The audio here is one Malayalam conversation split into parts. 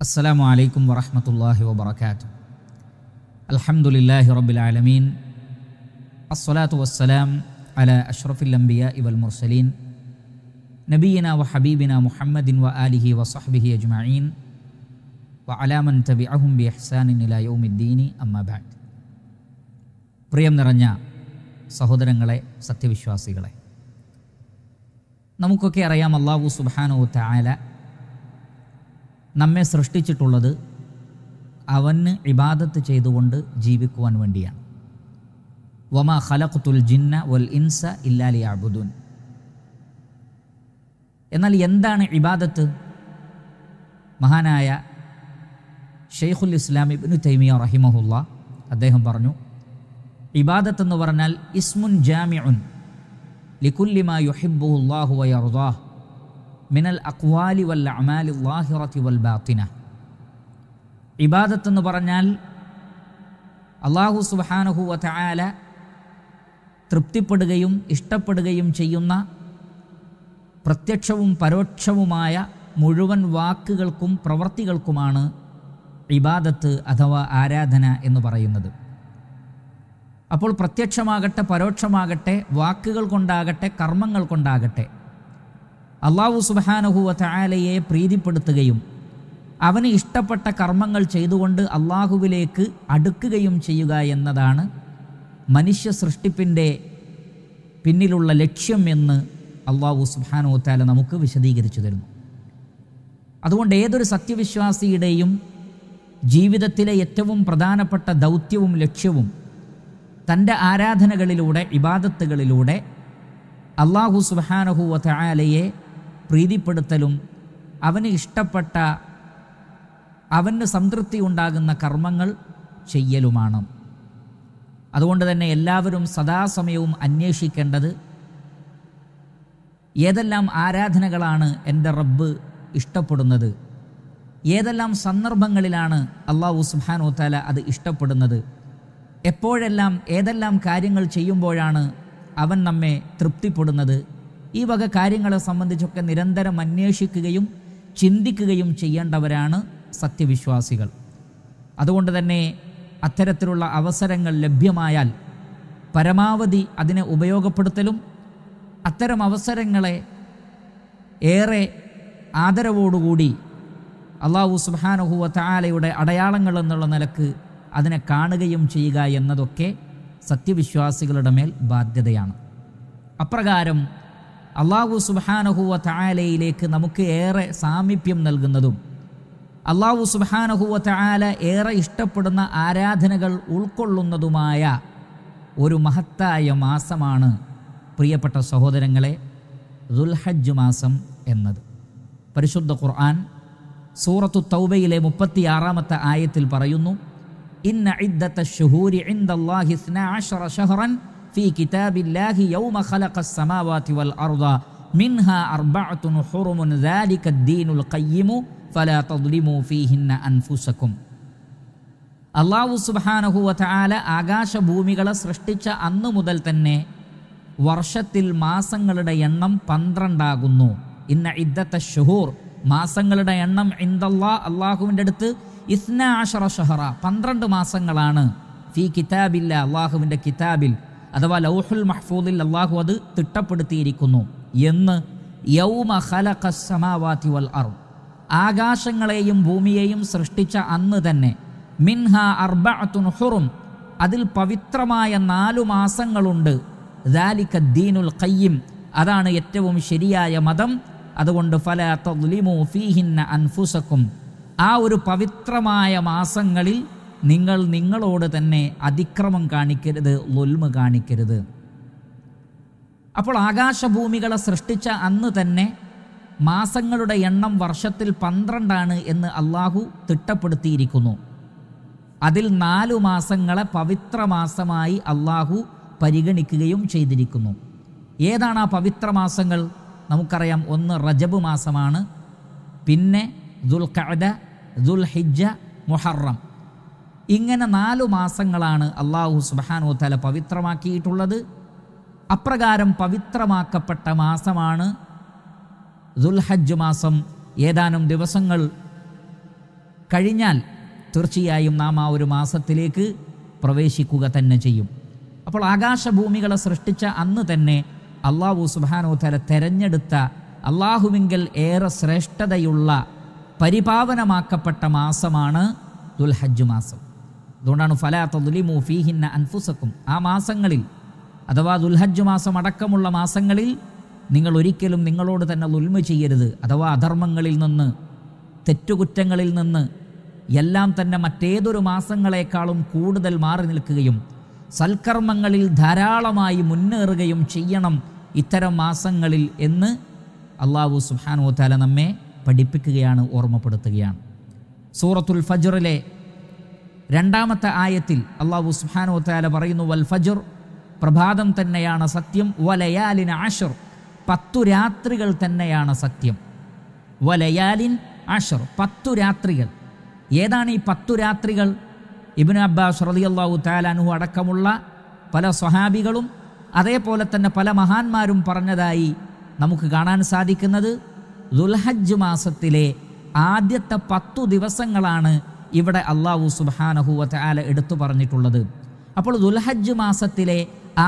السلام عليكم ورحمة الله وبركاته الحمد لله رب العالمين الصلاة والسلام على أشرف الأنبياء والمرسلين نبينا وحبيبنا محمد وآله وصحبه أجمعين وعلى من تبعهم بإحسان إلى يوم الدين أما بعد പ്രിയം നിറഞ്ഞ സഹോദരങ്ങളെ സത്യവിശ്വാസികളെ നമുക്കൊക്കെ അറിയാം അള്ളാഹു സുബാനോ തായാല നമ്മെ സൃഷ്ടിച്ചിട്ടുള്ളത് അവന് ഇബാദത്ത് ചെയ്തുകൊണ്ട് ജീവിക്കുവാൻ വേണ്ടിയാണ് വമ ഖലഖത്തുൽ ജിന്ന വൽ ഇൻസ ഇല്ലാലി അബുദുൻ എന്നാൽ എന്താണ് ഇബാദത്ത് മഹാനായ ഷെയ്ഖുൽ ഇസ്ലാം ഇബ്നു തൈമിയ റഹിമഹുല്ല അദ്ദേഹം പറഞ്ഞു ഇബാദത്ത് എന്ന് പറഞ്ഞാൽ ഇസ്മുൻ ജാമിഉൻ ലിക്കുല്ലിമ യുഹിബ്ബുഹുല്ലാഹു വയർദാഹ് മിനൽ അക്വാലി വൽ അമാലി വാഹിറത്തി വൽ ബാത്തിന ഇബാദത്ത് എന്ന് പറഞ്ഞാൽ അള്ളാഹു സുബാനഹു വല തൃപ്തിപ്പെടുകയും ഇഷ്ടപ്പെടുകയും ചെയ്യുന്ന പ്രത്യക്ഷവും പരോക്ഷവുമായ മുഴുവൻ വാക്കുകൾക്കും പ്രവൃത്തികൾക്കുമാണ് ഇബാദത്ത് അഥവാ ആരാധന എന്ന് പറയുന്നത് അപ്പോൾ പ്രത്യക്ഷമാകട്ടെ പരോക്ഷമാകട്ടെ വാക്കുകൾ കൊണ്ടാകട്ടെ കർമ്മങ്ങൾ കൊണ്ടാകട്ടെ അള്ളാഹു സുബാനഹു വാലയെ പ്രീതിപ്പെടുത്തുകയും അവന് ഇഷ്ടപ്പെട്ട കർമ്മങ്ങൾ ചെയ്തുകൊണ്ട് അള്ളാഹുവിലേക്ക് അടുക്കുകയും ചെയ്യുക എന്നതാണ് മനുഷ്യ സൃഷ്ടിപ്പിൻ്റെ പിന്നിലുള്ള ലക്ഷ്യം എന്ന് അള്ളാഹു സുബാനോ താല നമുക്ക് വിശദീകരിച്ചു തരുന്നു അതുകൊണ്ട് ഏതൊരു സത്യവിശ്വാസിയുടെയും ജീവിതത്തിലെ ഏറ്റവും പ്രധാനപ്പെട്ട ദൗത്യവും ലക്ഷ്യവും തൻ്റെ ആരാധനകളിലൂടെ ഇബാദത്തുകളിലൂടെ അള്ളാഹു സുബാനഹു വാലയെ പ്രീതിപ്പെടുത്തലും അവന് ഇഷ്ടപ്പെട്ട അവന് സംതൃപ്തി ഉണ്ടാകുന്ന കർമ്മങ്ങൾ ചെയ്യലുമാണ് അതുകൊണ്ട് തന്നെ എല്ലാവരും സദാസമയവും അന്വേഷിക്കേണ്ടത് ഏതെല്ലാം ആരാധനകളാണ് എൻ്റെ റബ്ബ് ഇഷ്ടപ്പെടുന്നത് ഏതെല്ലാം സന്ദർഭങ്ങളിലാണ് അള്ളാഹു സുബാനോ താല അത് ഇഷ്ടപ്പെടുന്നത് എപ്പോഴെല്ലാം ഏതെല്ലാം കാര്യങ്ങൾ ചെയ്യുമ്പോഴാണ് അവൻ നമ്മെ തൃപ്തിപ്പെടുന്നത് ഈ വക കാര്യങ്ങളെ സംബന്ധിച്ചൊക്കെ നിരന്തരം അന്വേഷിക്കുകയും ചിന്തിക്കുകയും ചെയ്യേണ്ടവരാണ് സത്യവിശ്വാസികൾ അതുകൊണ്ട് തന്നെ അത്തരത്തിലുള്ള അവസരങ്ങൾ ലഭ്യമായാൽ പരമാവധി അതിനെ ഉപയോഗപ്പെടുത്തലും അത്തരം അവസരങ്ങളെ ഏറെ ആദരവോടുകൂടി അള്ളാഹു സുബാനഹുവ താലയുടെ അടയാളങ്ങൾ എന്നുള്ള നിലക്ക് അതിനെ കാണുകയും ചെയ്യുക എന്നതൊക്കെ സത്യവിശ്വാസികളുടെ മേൽ ബാധ്യതയാണ് അപ്രകാരം അള്ളാഹു സുബാനഹുവ തായാലയിലേക്ക് നമുക്ക് ഏറെ സാമീപ്യം നൽകുന്നതും അള്ളാഹു സുബാനഹുവ തായാല ഏറെ ഇഷ്ടപ്പെടുന്ന ആരാധനകൾ ഉൾക്കൊള്ളുന്നതുമായ ഒരു മഹത്തായ മാസമാണ് പ്രിയപ്പെട്ട സഹോദരങ്ങളെ ദുൽഹജ്ജ് മാസം എന്നത് പരിശുദ്ധ ഖുർആൻ സൂറത്തു തൗബയിലെ മുപ്പത്തിയാറാമത്തെ ആയത്തിൽ പറയുന്നു ഇന്ന ഇദ്ദത്ത ഷുഹൂരി ഇൻദല്ലാഹി സ്നാ ഷഹറൻ ഫീ കിതാബില്ലാഹി യൗമ ഖലഖസ് സമാവാതി വൽ അർദ മിൻഹ അർബഅത്തുൻ ഹുറുമുൻ ദാലിക ദീനുൽ ഖയ്യിമു ഫലാ തദ്ലിമു ഫീഹിന്ന അൻഫുസക്കും അള്ളാഹു സുബാനഹുവല ആകാശഭൂമികളെ സൃഷ്ടിച്ച അന്നു മുതൽ തന്നെ വർഷത്തിൽ മാസങ്ങളുടെ എണ്ണം പന്ത്രണ്ടാകുന്നു ഇന്ന ഇദ്ദത്ത ഷുഹൂർ മാസങ്ങളുടെ എണ്ണം ഇന്ദല്ലാ അള്ളാഹുവിൻ്റെ അടുത്ത് ഇസ്ന ആഷറ ഷഹറ പന്ത്രണ്ട് മാസങ്ങളാണ് ഫി കിതാബില്ല അള്ളാഹുവിൻ്റെ കിതാബിൽ അഥവാ ലൗഹുൽ മഹ്ഫൂദിൽ അള്ളാഹു അത് തിട്ടപ്പെടുത്തിയിരിക്കുന്നു എന്ന് യൗമ ഖലഖ സമാവാതി വൽ അറു ആകാശങ്ങളെയും ഭൂമിയെയും സൃഷ്ടിച്ച അന്ന് തന്നെ മിൻഹ അർബഅത്തുൻ ഹുറും അതിൽ പവിത്രമായ നാലു മാസങ്ങളുണ്ട് ദാലിക ദീനുൽ ഖയ്യം അതാണ് ഏറ്റവും ശരിയായ മതം അതുകൊണ്ട് ഫല തദ്ലിമു ഫീഹിന്ന അൻഫുസക്കും ആ ഒരു പവിത്രമായ മാസങ്ങളിൽ നിങ്ങൾ നിങ്ങളോട് തന്നെ അതിക്രമം കാണിക്കരുത് ലൊൽമ കാണിക്കരുത് അപ്പോൾ ആകാശഭൂമികളെ സൃഷ്ടിച്ച അന്ന് തന്നെ മാസങ്ങളുടെ എണ്ണം വർഷത്തിൽ പന്ത്രണ്ടാണ് എന്ന് അള്ളാഹു തിട്ടപ്പെടുത്തിയിരിക്കുന്നു അതിൽ നാലു മാസങ്ങളെ പവിത്ര മാസമായി അള്ളാഹു പരിഗണിക്കുകയും ചെയ്തിരിക്കുന്നു ഏതാണ് ആ പവിത്ര മാസങ്ങൾ നമുക്കറിയാം ഒന്ന് റജബ് മാസമാണ് പിന്നെ ദുൽഖഅദ ദുൽഹിജ മുഹറം ഇങ്ങനെ നാലു മാസങ്ങളാണ് അള്ളാഹു സുബാനോ തല പവിത്രമാക്കിയിട്ടുള്ളത് അപ്രകാരം പവിത്രമാക്കപ്പെട്ട മാസമാണ് ദുൽഹജ്ജ് മാസം ഏതാനും ദിവസങ്ങൾ കഴിഞ്ഞാൽ തീർച്ചയായും നാം ആ ഒരു മാസത്തിലേക്ക് പ്രവേശിക്കുക തന്നെ ചെയ്യും അപ്പോൾ ആകാശഭൂമികളെ സൃഷ്ടിച്ച അന്ന് തന്നെ അള്ളാഹു സുബാനോ തല തെരഞ്ഞെടുത്ത അള്ളാഹുവിങ്കൽ ഏറെ ശ്രേഷ്ഠതയുള്ള പരിപാവനമാക്കപ്പെട്ട മാസമാണ് ദുൽഹജ്ജ് മാസം അതുകൊണ്ടാണ് ഫലാ തദ്ലിമു ഫീഹിന്ന അൻഫുസക്കും ആ മാസങ്ങളിൽ അഥവാ ദുൽഹജ്ജ് മാസം അടക്കമുള്ള മാസങ്ങളിൽ നിങ്ങൾ ഒരിക്കലും നിങ്ങളോട് തന്നെ ദുൽമ ചെയ്യരുത് അഥവാ അധർമ്മങ്ങളിൽ നിന്ന് തെറ്റുകുറ്റങ്ങളിൽ നിന്ന് എല്ലാം തന്നെ മറ്റേതൊരു മാസങ്ങളെക്കാളും കൂടുതൽ മാറി നിൽക്കുകയും സൽക്കർമ്മങ്ങളിൽ ധാരാളമായി മുന്നേറുകയും ചെയ്യണം ഇത്തരം മാസങ്ങളിൽ എന്ന് അള്ളാഹു സുഹാനോത്താല നമ്മെ പഠിപ്പിക്കുകയാണ് ഓർമ്മപ്പെടുത്തുകയാണ് സൂറത്തുൽ ഫജറിലെ രണ്ടാമത്തെ ആയത്തിൽ അള്ളാഹു സുഹാനോ താല പറയുന്നു വൽ ഫജർ പ്രഭാതം തന്നെയാണ് സത്യം വലയാലിൻ ആഷർ പത്തു രാത്രികൾ തന്നെയാണ് സത്യം വലയാലിൻ ആഷർ പത്തു രാത്രികൾ ഏതാണ് ഈ പത്തു രാത്രികൾ ഇബിൻ അബ്ബാസ് അള്ളാഹു താലാനുഹു അടക്കമുള്ള പല സ്വഹാബികളും അതേപോലെ തന്നെ പല മഹാന്മാരും പറഞ്ഞതായി നമുക്ക് കാണാൻ സാധിക്കുന്നത് ദുൽഹജ്ജ് മാസത്തിലെ ആദ്യത്തെ പത്തു ദിവസങ്ങളാണ് ഇവിടെ അള്ളാഹു സുബാനഹുവത്ത് ആല എടുത്തു പറഞ്ഞിട്ടുള്ളത് അപ്പോൾ ദുൽഹജ്ജ് മാസത്തിലെ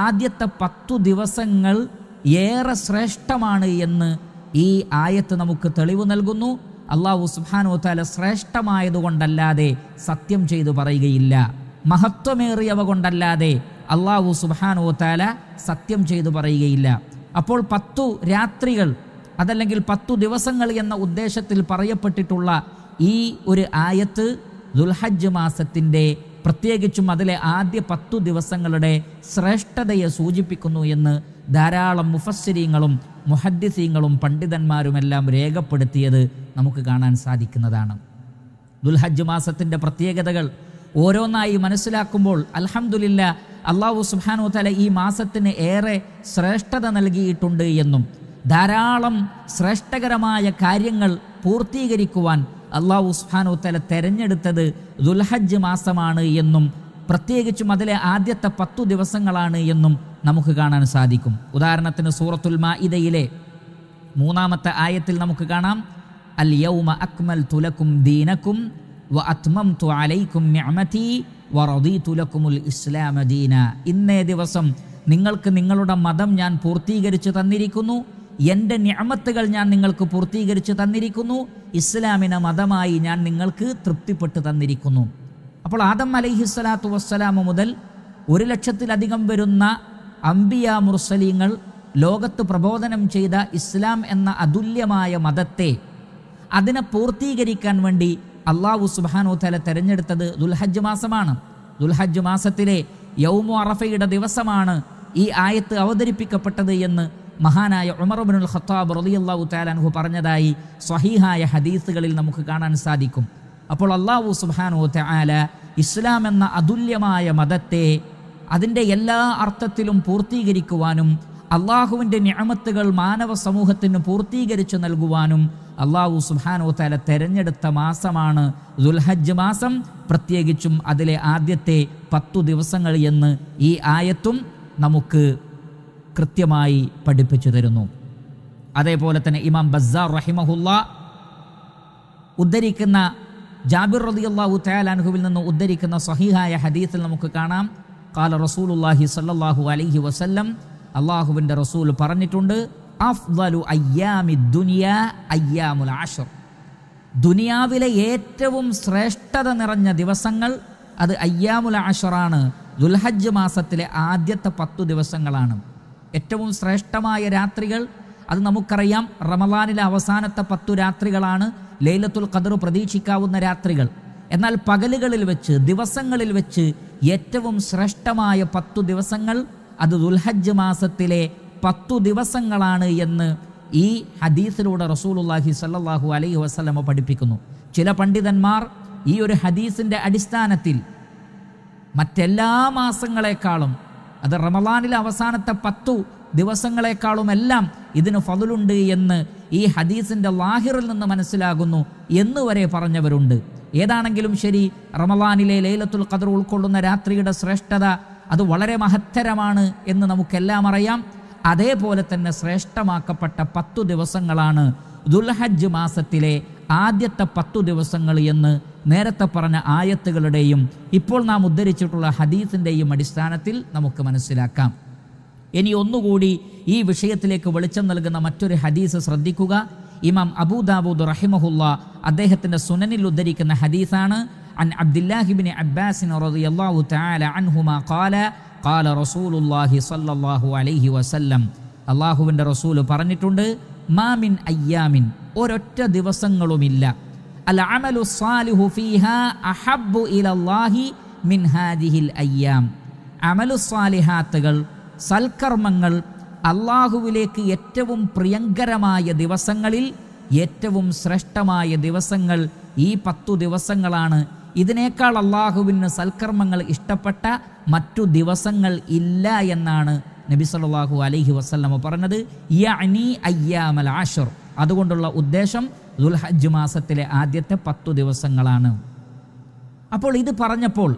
ആദ്യത്തെ പത്തു ദിവസങ്ങൾ ഏറെ ശ്രേഷ്ഠമാണ് എന്ന് ഈ ആയത്ത് നമുക്ക് തെളിവ് നൽകുന്നു അള്ളാഹു സുബാനുത്താല ശ്രേഷ്ഠമായതുകൊണ്ടല്ലാതെ സത്യം ചെയ്തു പറയുകയില്ല മഹത്വമേറിയവ കൊണ്ടല്ലാതെ അള്ളാഹു സുബാനുത്താല സത്യം ചെയ്തു പറയുകയില്ല അപ്പോൾ പത്തു രാത്രികൾ അതല്ലെങ്കിൽ പത്തു ദിവസങ്ങൾ എന്ന ഉദ്ദേശത്തിൽ പറയപ്പെട്ടിട്ടുള്ള ഈ ഒരു ആയത്ത് ദുൽഹജ്ജ് മാസത്തിൻ്റെ പ്രത്യേകിച്ചും അതിലെ ആദ്യ പത്തു ദിവസങ്ങളുടെ ശ്രേഷ്ഠതയെ സൂചിപ്പിക്കുന്നു എന്ന് ധാരാളം മുഫസ്സിരീങ്ങളും മുഹദ്ദിസീങ്ങളും പണ്ഡിതന്മാരുമെല്ലാം രേഖപ്പെടുത്തിയത് നമുക്ക് കാണാൻ സാധിക്കുന്നതാണ് ദുൽഹജ്ജ് മാസത്തിൻ്റെ പ്രത്യേകതകൾ ഓരോന്നായി മനസ്സിലാക്കുമ്പോൾ അൽഹമുല്ല അള്ളാഹു സുബാനു തല ഈ മാസത്തിന് ഏറെ ശ്രേഷ്ഠത നൽകിയിട്ടുണ്ട് എന്നും ധാരാളം ശ്രേഷ്ഠകരമായ കാര്യങ്ങൾ പൂർത്തീകരിക്കുവാൻ അള്ളാഹു സുഹാനോത്തല തെരഞ്ഞെടുത്തത് ദുൽഹജ്ജ് മാസമാണ് എന്നും പ്രത്യേകിച്ചും അതിലെ ആദ്യത്തെ പത്തു ദിവസങ്ങളാണ് എന്നും നമുക്ക് കാണാൻ സാധിക്കും ഉദാഹരണത്തിന് സൂറത്തുൽ മാഇദയിലെ മൂന്നാമത്തെ ആയത്തിൽ നമുക്ക് കാണാം അൽ യൗമ അക്മൽ തുലക്കും ദീനക്കും വ അത്മം തു അലൈക്കും ഞമതി വറദീ തുലക്കുമുൽ ഇസ്ലാമദീന ഇന്നേ ദിവസം നിങ്ങൾക്ക് നിങ്ങളുടെ മതം ഞാൻ പൂർത്തീകരിച്ചു തന്നിരിക്കുന്നു എൻ്റെ ഞാമത്തുകൾ ഞാൻ നിങ്ങൾക്ക് പൂർത്തീകരിച്ച് തന്നിരിക്കുന്നു ഇസ്ലാമിനെ മതമായി ഞാൻ നിങ്ങൾക്ക് തൃപ്തിപ്പെട്ട് തന്നിരിക്കുന്നു അപ്പോൾ ആദം അലൈഹിസ്സലാത്തു വസ്സലാം മുതൽ ഒരു ലക്ഷത്തിലധികം വരുന്ന അംബിയ മുർസലീങ്ങൾ ലോകത്ത് പ്രബോധനം ചെയ്ത ഇസ്ലാം എന്ന അതുല്യമായ മതത്തെ അതിനെ പൂർത്തീകരിക്കാൻ വേണ്ടി അള്ളാഹു സുബാനോത്തല തെരഞ്ഞെടുത്തത് ദുൽഹജ്ജ് മാസമാണ് ദുൽഹജ്ജ് മാസത്തിലെ യൗമു അറഫയുടെ ദിവസമാണ് ഈ ആയത്ത് അവതരിപ്പിക്കപ്പെട്ടത് എന്ന് മഹാനായ ഉമർബിനുൽ ഖത്താബ് റലിയല്ലാഹു താലാൻഹു പറഞ്ഞതായി സ്വഹീഹായ ഹദീസുകളിൽ നമുക്ക് കാണാൻ സാധിക്കും അപ്പോൾ അള്ളാഹു സുബാനു താല ഇസ്ലാം എന്ന അതുല്യമായ മതത്തെ അതിൻ്റെ എല്ലാ അർത്ഥത്തിലും പൂർത്തീകരിക്കുവാനും അള്ളാഹുവിൻ്റെ ഞാമത്തുകൾ മാനവ സമൂഹത്തിന് പൂർത്തീകരിച്ചു നൽകുവാനും അള്ളാഹു സുബാനോ താല തെരഞ്ഞെടുത്ത മാസമാണ് ദുൽഹജ്ജ് മാസം പ്രത്യേകിച്ചും അതിലെ ആദ്യത്തെ പത്തു ദിവസങ്ങൾ എന്ന് ഈ ആയത്തും നമുക്ക് കൃത്യമായി പഠിപ്പിച്ചു തരുന്നു അതേപോലെ തന്നെ ഇമാം ബസാർ റഹിമഹുല്ല ഉദ്ധരിക്കുന്ന ജാബിർ റദിയല്ലാഹു തയാലുഹുവിൽ നിന്ന് ഉദ്ധരിക്കുന്ന സഹിഹായ ഹദീസിൽ നമുക്ക് കാണാം കാല റസൂലുല്ലാഹി സല്ലാഹു അലൈഹി വസല്ലം അള്ളാഹുവിൻ്റെ റസൂൽ പറഞ്ഞിട്ടുണ്ട് അഫ്ദലു അയ്യാമി ദുനിയാ അയ്യാമുൽ ആഷർ ദുനിയാവിലെ ഏറ്റവും ശ്രേഷ്ഠത നിറഞ്ഞ ദിവസങ്ങൾ അത് അയ്യാമുൽ ആഷറാണ് ദുൽഹജ്ജ് മാസത്തിലെ ആദ്യത്തെ പത്തു ദിവസങ്ങളാണ് ഏറ്റവും ശ്രേഷ്ഠമായ രാത്രികൾ അത് നമുക്കറിയാം റമദാനിലെ അവസാനത്തെ പത്തു രാത്രികളാണ് ലൈലത്തുൽ ഖദർ പ്രതീക്ഷിക്കാവുന്ന രാത്രികൾ എന്നാൽ പകലുകളിൽ വെച്ച് ദിവസങ്ങളിൽ വെച്ച് ഏറ്റവും ശ്രേഷ്ഠമായ പത്തു ദിവസങ്ങൾ അത് ദുൽഹജ്ജ് മാസത്തിലെ പത്തു ദിവസങ്ങളാണ് എന്ന് ഈ ഹദീസിലൂടെ റസൂലുല്ലാഹി സല്ലാഹു അലൈഹി വസ്ലമ പഠിപ്പിക്കുന്നു ചില പണ്ഡിതന്മാർ ഈ ഒരു ഹദീസിൻ്റെ അടിസ്ഥാനത്തിൽ മറ്റെല്ലാ മാസങ്ങളെക്കാളും അത് റമദാനിലെ അവസാനത്തെ പത്തു ദിവസങ്ങളെക്കാളുമെല്ലാം ഇതിന് ഫതിലുണ്ട് എന്ന് ഈ ഹദീസിൻ്റെ ലാഹിറിൽ നിന്ന് മനസ്സിലാകുന്നു വരെ പറഞ്ഞവരുണ്ട് ഏതാണെങ്കിലും ശരി റമദാനിലെ ലൈലത്തുൽ ഖദർ ഉൾക്കൊള്ളുന്ന രാത്രിയുടെ ശ്രേഷ്ഠത അത് വളരെ മഹത്തരമാണ് എന്ന് നമുക്കെല്ലാം അറിയാം അതേപോലെ തന്നെ ശ്രേഷ്ഠമാക്കപ്പെട്ട പത്തു ദിവസങ്ങളാണ് ദുൽഹജ്ജ് മാസത്തിലെ ആദ്യത്തെ പത്തു ദിവസങ്ങൾ എന്ന് നേരത്തെ പറഞ്ഞ ആയത്തുകളുടെയും ഇപ്പോൾ നാം ഉദ്ധരിച്ചിട്ടുള്ള ഹദീസിൻ്റെയും അടിസ്ഥാനത്തിൽ നമുക്ക് മനസ്സിലാക്കാം ഇനി ഒന്നുകൂടി ഈ വിഷയത്തിലേക്ക് വെളിച്ചം നൽകുന്ന മറ്റൊരു ഹദീസ് ശ്രദ്ധിക്കുക ഇമാം അബൂദാബൂദ് റഹിമഹുല്ല അദ്ദേഹത്തിൻ്റെ സുനനിൽ ഉദ്ധരിക്കുന്ന ഹദീസാണ് عن عبد الله بن عباس رضي الله تعالى عنهما قال قال رسول الله صلى الله عليه وسلم റസൂൽ പറഞ്ഞിട്ടുണ്ട് മാമിൻ അയ്യാമിൻ ഒരൊറ്റ ദിവസങ്ങളുമില്ല അൽ അമലു സാലിഹു അഹബ്ബു മിൻ ഹാദിഹിൽ അയ്യാം അമലു സൽക്കർമ്മങ്ങൾ അള്ളാഹുവിലേക്ക് ഏറ്റവും പ്രിയങ്കരമായ ദിവസങ്ങളിൽ ഏറ്റവും ശ്രേഷ്ഠമായ ദിവസങ്ങൾ ഈ പത്തു ദിവസങ്ങളാണ് ഇതിനേക്കാൾ അള്ളാഹുവിന് സൽക്കർമ്മങ്ങൾ ഇഷ്ടപ്പെട്ട മറ്റു ദിവസങ്ങൾ ഇല്ല എന്നാണ് നബി സല്ലാഹു അലൈഹി വസ്ലമ പറഞ്ഞത് യഅനി അതുകൊണ്ടുള്ള ഉദ്ദേശം ദുൽഹജ്ജ് മാസത്തിലെ ആദ്യത്തെ പത്തു ദിവസങ്ങളാണ് അപ്പോൾ ഇത് പറഞ്ഞപ്പോൾ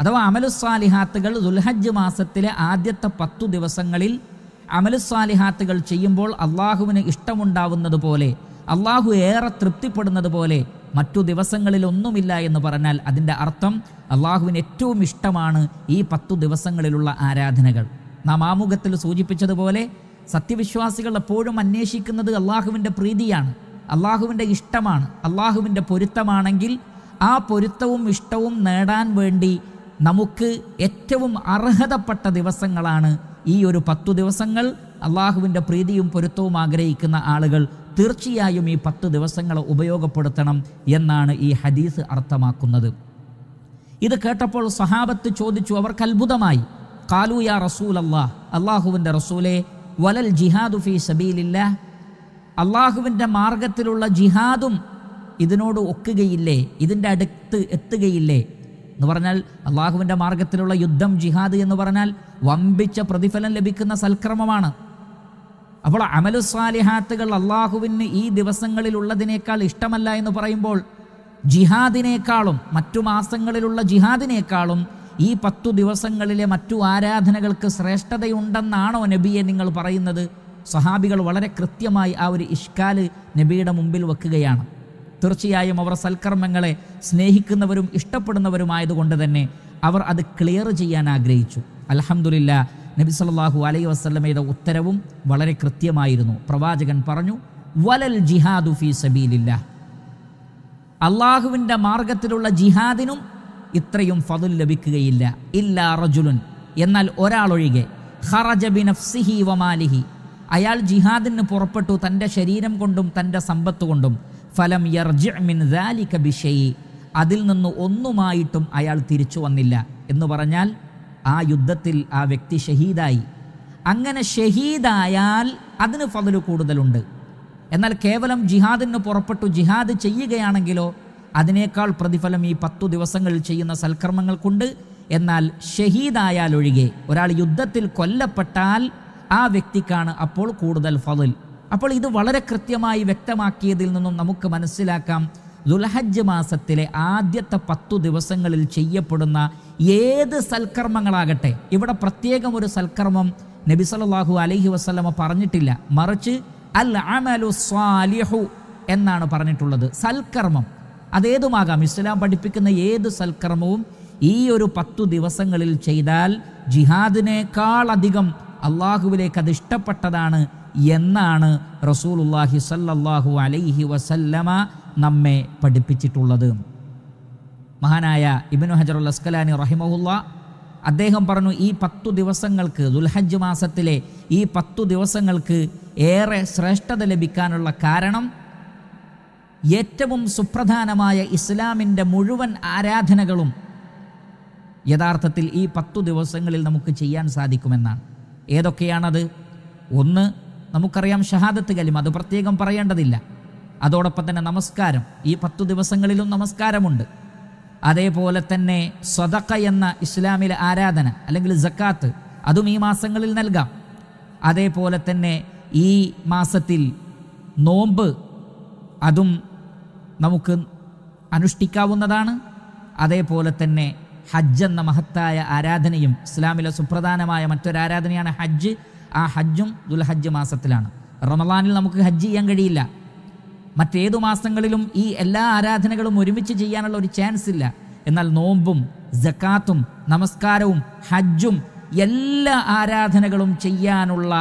അഥവാ അമലുസ്വാലിഹാത്തുകൾ ദുൽഹജ്ജ് മാസത്തിലെ ആദ്യത്തെ പത്തു ദിവസങ്ങളിൽ അമലുസ്വാലിഹാത്തുകൾ ചെയ്യുമ്പോൾ അള്ളാഹുവിന് ഇഷ്ടമുണ്ടാവുന്നത് പോലെ അള്ളാഹു ഏറെ തൃപ്തിപ്പെടുന്നത് പോലെ മറ്റു ദിവസങ്ങളിലൊന്നുമില്ല എന്ന് പറഞ്ഞാൽ അതിൻ്റെ അർത്ഥം അള്ളാഹുവിന് ഏറ്റവും ഇഷ്ടമാണ് ഈ പത്തു ദിവസങ്ങളിലുള്ള ആരാധനകൾ നാം ആമുഖത്തിൽ സൂചിപ്പിച്ചതുപോലെ സത്യവിശ്വാസികൾ എപ്പോഴും അന്വേഷിക്കുന്നത് അള്ളാഹുവിൻ്റെ പ്രീതിയാണ് അള്ളാഹുവിൻ്റെ ഇഷ്ടമാണ് അള്ളാഹുവിൻ്റെ പൊരുത്തമാണെങ്കിൽ ആ പൊരുത്തവും ഇഷ്ടവും നേടാൻ വേണ്ടി നമുക്ക് ഏറ്റവും അർഹതപ്പെട്ട ദിവസങ്ങളാണ് ഈ ഒരു പത്തു ദിവസങ്ങൾ അള്ളാഹുവിൻ്റെ പ്രീതിയും പൊരുത്തവും ആഗ്രഹിക്കുന്ന ആളുകൾ തീർച്ചയായും ഈ പത്ത് ദിവസങ്ങൾ ഉപയോഗപ്പെടുത്തണം എന്നാണ് ഈ ഹദീസ് അർത്ഥമാക്കുന്നത് ഇത് കേട്ടപ്പോൾ സഹാബത്ത് ചോദിച്ചു അവർക്ക് അത്ഭുതമായി കാലു യാ റസൂൽ അള്ളാഹ് അള്ളാഹുവിൻ്റെ റസൂലെ വലൽ ജിഹാദു ഫി സബീലില്ലാ അള്ളാഹുവിൻ്റെ മാർഗത്തിലുള്ള ജിഹാദും ഇതിനോട് ഒക്കുകയില്ലേ ഇതിൻ്റെ അടുത്ത് എത്തുകയില്ലേ എന്ന് പറഞ്ഞാൽ അള്ളാഹുവിൻ്റെ മാർഗത്തിലുള്ള യുദ്ധം ജിഹാദ് എന്ന് പറഞ്ഞാൽ വമ്പിച്ച പ്രതിഫലം ലഭിക്കുന്ന സൽക്രമമാണ് അപ്പോൾ അമലുസ്വാലിഹാത്തുകൾ അള്ളാഹുവിന് ഈ ദിവസങ്ങളിലുള്ളതിനേക്കാൾ ഇഷ്ടമല്ല എന്ന് പറയുമ്പോൾ ജിഹാദിനേക്കാളും മറ്റു മാസങ്ങളിലുള്ള ജിഹാദിനേക്കാളും ഈ പത്തു ദിവസങ്ങളിലെ മറ്റു ആരാധനകൾക്ക് ശ്രേഷ്ഠതയുണ്ടെന്നാണോ നബിയെ നിങ്ങൾ പറയുന്നത് സഹാബികൾ വളരെ കൃത്യമായി ആ ഒരു ഇഷ്കാല് നബിയുടെ മുമ്പിൽ വെക്കുകയാണ് തീർച്ചയായും അവർ സൽക്കർമ്മങ്ങളെ സ്നേഹിക്കുന്നവരും ഇഷ്ടപ്പെടുന്നവരുമായതുകൊണ്ട് തന്നെ അവർ അത് ക്ലിയർ ചെയ്യാൻ ആഗ്രഹിച്ചു അലഹമുല്ല നബി സല്ലാഹു അലൈ വസ്ലമയുടെ ഉത്തരവും വളരെ കൃത്യമായിരുന്നു പ്രവാചകൻ പറഞ്ഞു വലൽ ജിഹാദു ഫി സബീലില്ല അള്ളാഹുവിൻ്റെ മാർഗത്തിലുള്ള ജിഹാദിനും ഇത്രയും ഫതുൽ ലഭിക്കുകയില്ല ഇല്ല റജുലുൻ എന്നാൽ ഒരാളൊഴികെ ഖറജ ബിനഫ്സിഹി വമാലിഹി അയാൾ ജിഹാദിന് പുറപ്പെട്ടു തൻ്റെ ശരീരം കൊണ്ടും തൻ്റെ സമ്പത്ത് കൊണ്ടും ഫലം മിൻ ദാലിക ബിഷയി അതിൽ നിന്ന് ഒന്നുമായിട്ടും അയാൾ തിരിച്ചു വന്നില്ല എന്ന് പറഞ്ഞാൽ ആ യുദ്ധത്തിൽ ആ വ്യക്തി ഷഹീദായി അങ്ങനെ ഷഹീദായാൽ അതിന് ഫതിൽ കൂടുതലുണ്ട് എന്നാൽ കേവലം ജിഹാദിന് പുറപ്പെട്ടു ജിഹാദ് ചെയ്യുകയാണെങ്കിലോ അതിനേക്കാൾ പ്രതിഫലം ഈ പത്തു ദിവസങ്ങളിൽ ചെയ്യുന്ന സൽക്കർമ്മങ്ങൾക്കുണ്ട് എന്നാൽ ഷഹീദായാൽ ഒഴികെ ഒരാൾ യുദ്ധത്തിൽ കൊല്ലപ്പെട്ടാൽ ആ വ്യക്തിക്കാണ് അപ്പോൾ കൂടുതൽ ഫതിൽ അപ്പോൾ ഇത് വളരെ കൃത്യമായി വ്യക്തമാക്കിയതിൽ നിന്നും നമുക്ക് മനസ്സിലാക്കാം ദുൽഹജ്ജ് മാസത്തിലെ ആദ്യത്തെ പത്തു ദിവസങ്ങളിൽ ചെയ്യപ്പെടുന്ന ഏത് സൽക്കർമ്മങ്ങളാകട്ടെ ഇവിടെ പ്രത്യേകം ഒരു സൽക്കർമ്മം നബി സല്ലാഹു അലഹി വസ്ലമ പറഞ്ഞിട്ടില്ല മറിച്ച് അൽ അമലു സാലിഹു എന്നാണ് പറഞ്ഞിട്ടുള്ളത് സൽക്കർമ്മം അതേതുമാകാം ഇസ്ലാം പഠിപ്പിക്കുന്ന ഏത് സൽക്കർമ്മവും ഈ ഒരു പത്തു ദിവസങ്ങളിൽ ചെയ്താൽ ജിഹാദിനേക്കാളധികം അള്ളാഹുവിലേക്ക് അത് ഇഷ്ടപ്പെട്ടതാണ് എന്നാണ് റസൂലുല്ലാഹി സല്ലാഹു അലൈഹി വസല്ലമ നമ്മെ പഠിപ്പിച്ചിട്ടുള്ളത് മഹാനായ ഇബിനു ഹജറുൽ അസ്കലാനി റഹിമഹുല്ല അദ്ദേഹം പറഞ്ഞു ഈ പത്തു ദിവസങ്ങൾക്ക് ദുൽഹജ് മാസത്തിലെ ഈ പത്തു ദിവസങ്ങൾക്ക് ഏറെ ശ്രേഷ്ഠത ലഭിക്കാനുള്ള കാരണം ഏറ്റവും സുപ്രധാനമായ ഇസ്ലാമിൻ്റെ മുഴുവൻ ആരാധനകളും യഥാർത്ഥത്തിൽ ഈ പത്തു ദിവസങ്ങളിൽ നമുക്ക് ചെയ്യാൻ സാധിക്കുമെന്നാണ് ഏതൊക്കെയാണത് ഒന്ന് നമുക്കറിയാം ഷഹാദത്ത് കലിമ അത് പ്രത്യേകം പറയേണ്ടതില്ല അതോടൊപ്പം തന്നെ നമസ്കാരം ഈ പത്തു ദിവസങ്ങളിലും നമസ്കാരമുണ്ട് അതേപോലെ തന്നെ സ്വതക്ക എന്ന ഇസ്ലാമിലെ ആരാധന അല്ലെങ്കിൽ ജക്കാത്ത് അതും ഈ മാസങ്ങളിൽ നൽകാം അതേപോലെ തന്നെ ഈ മാസത്തിൽ നോമ്പ് അതും നമുക്ക് അനുഷ്ഠിക്കാവുന്നതാണ് അതേപോലെ തന്നെ ഹജ്ജ് എന്ന മഹത്തായ ആരാധനയും ഇസ്ലാമിലെ സുപ്രധാനമായ മറ്റൊരു ആരാധനയാണ് ഹജ്ജ് ആ ഹജ്ജും ദുൽഹജ്ജ് മാസത്തിലാണ് റമദാനിൽ നമുക്ക് ഹജ്ജ് ചെയ്യാൻ കഴിയില്ല മറ്റേതു മാസങ്ങളിലും ഈ എല്ലാ ആരാധനകളും ഒരുമിച്ച് ചെയ്യാനുള്ള ഒരു ചാൻസ് ഇല്ല എന്നാൽ നോമ്പും ജക്കാത്തും നമസ്കാരവും ഹജ്ജും എല്ലാ ആരാധനകളും ചെയ്യാനുള്ള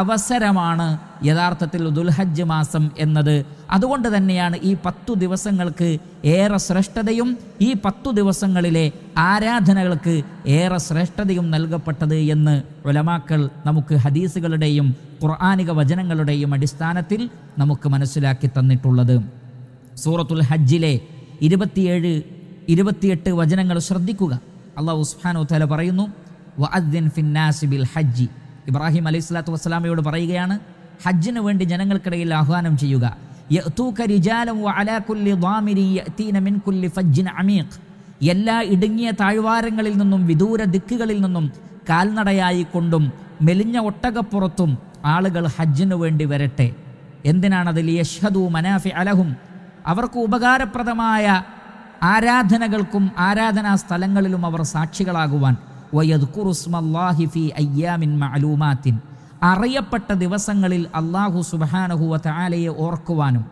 അവസരമാണ് യഥാർത്ഥത്തിൽ ദുൽഹജ്ജ് മാസം എന്നത് അതുകൊണ്ട് തന്നെയാണ് ഈ പത്തു ദിവസങ്ങൾക്ക് ഏറെ ശ്രേഷ്ഠതയും ഈ പത്തു ദിവസങ്ങളിലെ ആരാധനകൾക്ക് ഏറെ ശ്രേഷ്ഠതയും നൽകപ്പെട്ടത് എന്ന് ഉലമാക്കൾ നമുക്ക് ഹദീസുകളുടെയും ഖുർആാനിക വചനങ്ങളുടെയും അടിസ്ഥാനത്തിൽ നമുക്ക് മനസ്സിലാക്കി തന്നിട്ടുള്ളത് സൂറത്തുൽ ഹജ്ജിലെ ഇരുപത്തിയേഴ് ഇരുപത്തിയെട്ട് വചനങ്ങൾ ശ്രദ്ധിക്കുക അള്ളാഹു ഉസ്ഫാനു തല പറയുന്നു വഅദ്ദിൻ ബിൽ ഹജ്ജി ഇബ്രാഹിം അലൈഹി സ്വലാത്തു വസ്സലാമയോട് പറയുകയാണ് ഹജ്ജിനു വേണ്ടി ജനങ്ങൾക്കിടയിൽ ആഹ്വാനം ചെയ്യുക എല്ലാ ഇടുങ്ങിയ താഴ്വാരങ്ങളിൽ നിന്നും വിദൂര ദിക്കുകളിൽ നിന്നും കാൽനടയായി കൊണ്ടും മെലിഞ്ഞ ഒട്ടകപ്പുറത്തും ആളുകൾ ഹജ്ജിനു വേണ്ടി വരട്ടെ എന്തിനാണതിൽ യഷ്ഹദു മനാഫി അലഹും അവർക്ക് ഉപകാരപ്രദമായ ആരാധനകൾക്കും ആരാധനാ സ്ഥലങ്ങളിലും അവർ സാക്ഷികളാകുവാൻ ഫി അയ്യാമിൻ അറിയപ്പെട്ട ദിവസങ്ങളിൽ അള്ളാഹു സുബാനഹുവ തആലയെ ഓർക്കുവാനും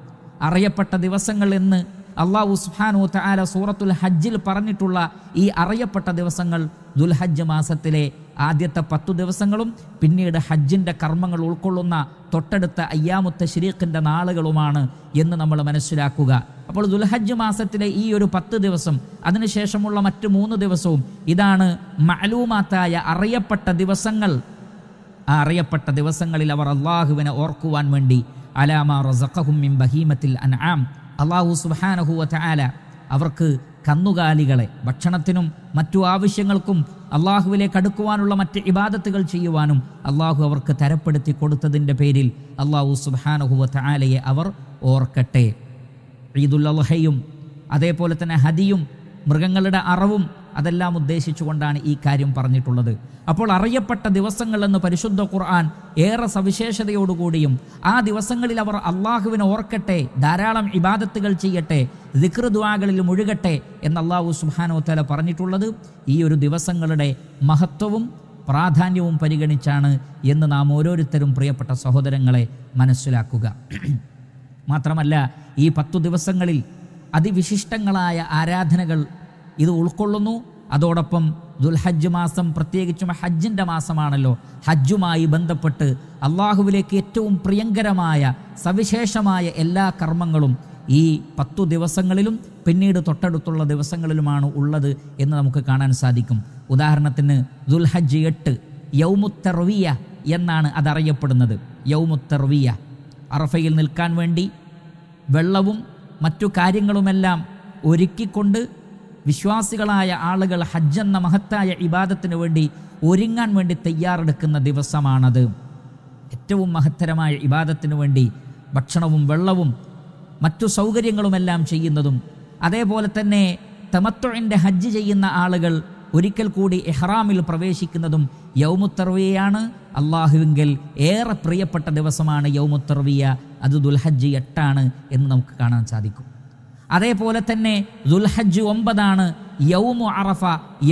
അറിയപ്പെട്ട ദിവസങ്ങൾ എന്ന് അള്ളാഹു സുബാനു തആല സൂറത്തുൽ ഹജ്ജിൽ പറഞ്ഞിട്ടുള്ള ഈ അറിയപ്പെട്ട ദിവസങ്ങൾ ദുൽഹജ്ജ് മാസത്തിലെ ആദ്യത്തെ പത്തു ദിവസങ്ങളും പിന്നീട് ഹജ്ജിൻ്റെ കർമ്മങ്ങൾ ഉൾക്കൊള്ളുന്ന തൊട്ടടുത്ത അയ്യാമുത്ത ശരീഖിൻ്റെ നാളുകളുമാണ് എന്ന് നമ്മൾ മനസ്സിലാക്കുക അപ്പോൾ ദുൽഹജ്ജ് മാസത്തിലെ ഈ ഒരു പത്ത് ദിവസം അതിനുശേഷമുള്ള മറ്റ് മൂന്ന് ദിവസവും ഇതാണ് മലൂമാത്തായ അറിയപ്പെട്ട ദിവസങ്ങൾ ആ അറിയപ്പെട്ട ദിവസങ്ങളിൽ അവർ അള്ളാഹുവിനെ ഓർക്കുവാൻ വേണ്ടി അലാമ റസഖഹുമിം ബഹീമത്തിൽ അൻആം അള്ളാഹു സുബാനഹുവ ചാല അവർക്ക് കന്നുകാലികളെ ഭക്ഷണത്തിനും മറ്റു ആവശ്യങ്ങൾക്കും അള്ളാഹുവിലേക്ക് അടുക്കുവാനുള്ള മറ്റ് ഇബാദത്തുകൾ ചെയ്യുവാനും അള്ളാഹു അവർക്ക് തരപ്പെടുത്തി കൊടുത്തതിൻ്റെ പേരിൽ അള്ളാഹു സുബാനഹുവ ചാലയെ അവർ ഓർക്കട്ടെ ഈദുൽ അൽഹയും അതേപോലെ തന്നെ ഹദിയും മൃഗങ്ങളുടെ അറവും അതെല്ലാം ഉദ്ദേശിച്ചുകൊണ്ടാണ് ഈ കാര്യം പറഞ്ഞിട്ടുള്ളത് അപ്പോൾ അറിയപ്പെട്ട ദിവസങ്ങളെന്ന് പരിശുദ്ധ ഖുർആൻ ഏറെ സവിശേഷതയോടുകൂടിയും ആ ദിവസങ്ങളിൽ അവർ അള്ളാഹുവിനെ ഓർക്കട്ടെ ധാരാളം ഇബാദത്തുകൾ ചെയ്യട്ടെ ദിക്രദ്വാകളിൽ മുഴുകട്ടെ എന്ന് അള്ളാഹു സുഹാനോത്തല പറഞ്ഞിട്ടുള്ളത് ഈ ഒരു ദിവസങ്ങളുടെ മഹത്വവും പ്രാധാന്യവും പരിഗണിച്ചാണ് എന്ന് നാം ഓരോരുത്തരും പ്രിയപ്പെട്ട സഹോദരങ്ങളെ മനസ്സിലാക്കുക മാത്രമല്ല ഈ പത്തു ദിവസങ്ങളിൽ അതിവിശിഷ്ടങ്ങളായ ആരാധനകൾ ഇത് ഉൾക്കൊള്ളുന്നു അതോടൊപ്പം ദുൽഹജ്ജ് മാസം പ്രത്യേകിച്ചും ഹജ്ജിൻ്റെ മാസമാണല്ലോ ഹജ്ജുമായി ബന്ധപ്പെട്ട് അള്ളാഹുവിലേക്ക് ഏറ്റവും പ്രിയങ്കരമായ സവിശേഷമായ എല്ലാ കർമ്മങ്ങളും ഈ പത്തു ദിവസങ്ങളിലും പിന്നീട് തൊട്ടടുത്തുള്ള ദിവസങ്ങളിലുമാണ് ഉള്ളത് എന്ന് നമുക്ക് കാണാൻ സാധിക്കും ഉദാഹരണത്തിന് ദുൽഹജ്ജ് എട്ട് യൗമുത്തർവിയ എന്നാണ് അതറിയപ്പെടുന്നത് യൗമുത്തർവിയ അറഫയിൽ നിൽക്കാൻ വേണ്ടി വെള്ളവും മറ്റു കാര്യങ്ങളുമെല്ലാം ഒരുക്കിക്കൊണ്ട് വിശ്വാസികളായ ആളുകൾ ഹജ്ജ് എന്ന മഹത്തായ ഇബാദത്തിന് വേണ്ടി ഒരുങ്ങാൻ വേണ്ടി തയ്യാറെടുക്കുന്ന ദിവസമാണത് ഏറ്റവും മഹത്തരമായ ഇബാദത്തിന് വേണ്ടി ഭക്ഷണവും വെള്ളവും മറ്റു സൗകര്യങ്ങളുമെല്ലാം ചെയ്യുന്നതും അതേപോലെ തന്നെ തമത്തൊഴിൻ്റെ ഹജ്ജ് ചെയ്യുന്ന ആളുകൾ ഒരിക്കൽ കൂടി എഹ്റാമിൽ പ്രവേശിക്കുന്നതും യൗമുത്തർവിയാണ് അള്ളാഹുവിൽ ഏറെ പ്രിയപ്പെട്ട ദിവസമാണ് യൗമുത്തർവിയ അത് ദുൽഹജ്ജ് എട്ടാണ് എന്ന് നമുക്ക് കാണാൻ സാധിക്കും അതേപോലെ തന്നെ ദുൽഹജ്ജ് ഒമ്പതാണ് യൗമു അറഫ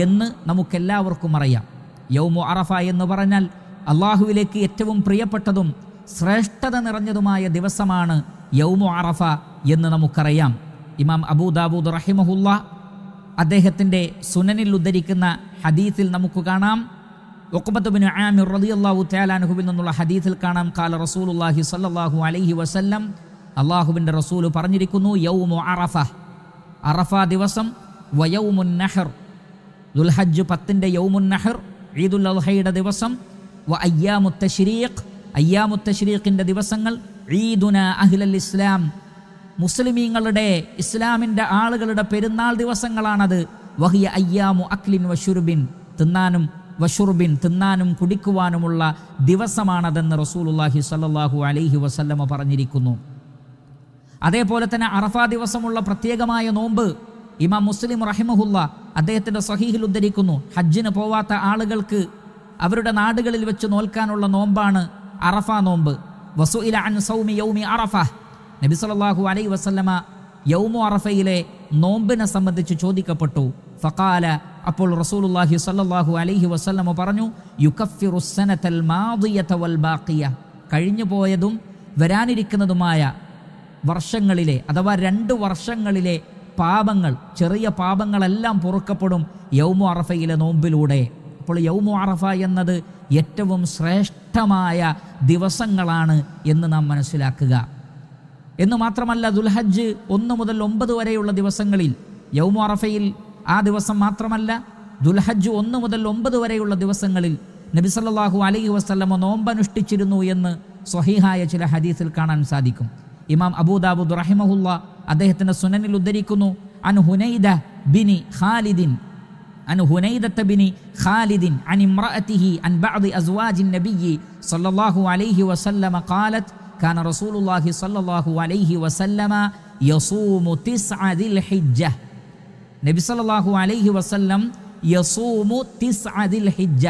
എന്ന് നമുക്കെല്ലാവർക്കും അറിയാം യൗമു അറഫ എന്ന് പറഞ്ഞാൽ അള്ളാഹുവിലേക്ക് ഏറ്റവും പ്രിയപ്പെട്ടതും ശ്രേഷ്ഠത നിറഞ്ഞതുമായ ദിവസമാണ് യൗമു അറഫ എന്ന് നമുക്കറിയാം ഇമാം അബൂദാബൂദ് റഹിമഹുല്ല അദ്ദേഹത്തിൻ്റെ സുനനിൽ ഉദ്ധരിക്കുന്ന ഹദീസിൽ നമുക്ക് കാണാം ബിൻ ആമിർ റതിയല്ലാഹു തയാലാനുഹുവിൽ നിന്നുള്ള ഹദീസിൽ കാണാം കാല റസൂലുല്ലാഹി സല്ലാഹു അലൈഹി വസല്ലം അള്ളാഹുവിൻ്റെ റസൂല് പറഞ്ഞിരിക്കുന്നു യൗമു അറഫ അറഫ ദിവസം വയൗമുൻ നഹർ ദുൽഹജ്ജ് പത്തിൻ്റെ യൗമുൻ നഹർ ഈദുൽ അൽഹയുടെ ദിവസം വ അയ്യാമുത്ത ശരീഖ് അയ്യാമുത്ത ഷിരീഖിൻ്റെ ദിവസങ്ങൾ ഈദുന അഹിലൽ ഇസ്ലാം മുസ്ലിമീങ്ങളുടെ ഇസ്ലാമിൻ്റെ ആളുകളുടെ പെരുന്നാൾ ദിവസങ്ങളാണത് വഹിയ അയ്യാമു അഖ്ലിൻ വഷുർബിൻ തിന്നാനും വഷുർബിൻ തിന്നാനും കുടിക്കുവാനുമുള്ള ദിവസമാണതെന്ന് റസൂലുല്ലാഹി സല്ലാഹു അലൈഹി വസല്ലമ പറഞ്ഞിരിക്കുന്നു അതേപോലെ തന്നെ അറഫാ ദിവസമുള്ള പ്രത്യേകമായ നോമ്പ് ഇമാം മുസ്ലിം റഹിമഹുല്ല അദ്ദേഹത്തിൻ്റെ സഹീഹിൽ ഉദ്ധരിക്കുന്നു ഹജ്ജിന് പോവാത്ത ആളുകൾക്ക് അവരുടെ നാടുകളിൽ വെച്ച് നോൽക്കാനുള്ള നോമ്പാണ് അറഫ നോമ്പ് വസു ഇല അൻ സൗമി യൗമി അറഫ നബി സല്ലാഹു അലൈ വസല്ലമ യൗമു അറഫയിലെ നോമ്പിനെ സംബന്ധിച്ച് ചോദിക്കപ്പെട്ടു ഫക്കാല അപ്പോൾ റസൂലുല്ലാഹി സല്ലാഹു അലൈഹി വസല്ലമ പറഞ്ഞു യുക്കഫിറുസനത്തൽ മാതിയ വൽ പോയതും കഴിഞ്ഞുപോയതും വരാനിരിക്കുന്നതുമായ വർഷങ്ങളിലെ അഥവാ രണ്ട് വർഷങ്ങളിലെ പാപങ്ങൾ ചെറിയ പാപങ്ങളെല്ലാം പൊറുക്കപ്പെടും യൗമു അറഫയിലെ നോമ്പിലൂടെ അപ്പോൾ യൗമു അറഫ എന്നത് ഏറ്റവും ശ്രേഷ്ഠമായ ദിവസങ്ങളാണ് എന്ന് നാം മനസ്സിലാക്കുക എന്ന് മാത്രമല്ല ദുൽഹജ്ജ് ഒന്ന് മുതൽ ഒമ്പത് വരെയുള്ള ദിവസങ്ങളിൽ യൗമു അറഫയിൽ ആ ദിവസം മാത്രമല്ല ദുൽഹജ്ജ് ഒന്ന് മുതൽ ഒമ്പത് വരെയുള്ള ദിവസങ്ങളിൽ നബിസല്ലാഹു അലൈഹി വസ്ലമ നോമ്പനുഷ്ഠിച്ചിരുന്നു എന്ന് സ്വഹീഹായ ചില ഹദീസിൽ കാണാൻ സാധിക്കും ഇമാം അബൂദാബുദ് റഹിമഹുല്ല അദ്ദേഹത്തിന്റെ സുനനിൽ ഉദ്ധരിക്കുന്നു അൻ ഹുനൈദ ബിനി ഖാലിദിൻ عن هنيدة بن خالد عن امرأته عن بعض أزواج صلى الله عليه وسلم قالت كان رسول صلى الله عليه وسلم يصوم تسعة ذي الحجة നബി സല്ലാഹു അലൈഹി വസല്ലം യസൂമു തിസ് അതിൽ ഹിജ്ജ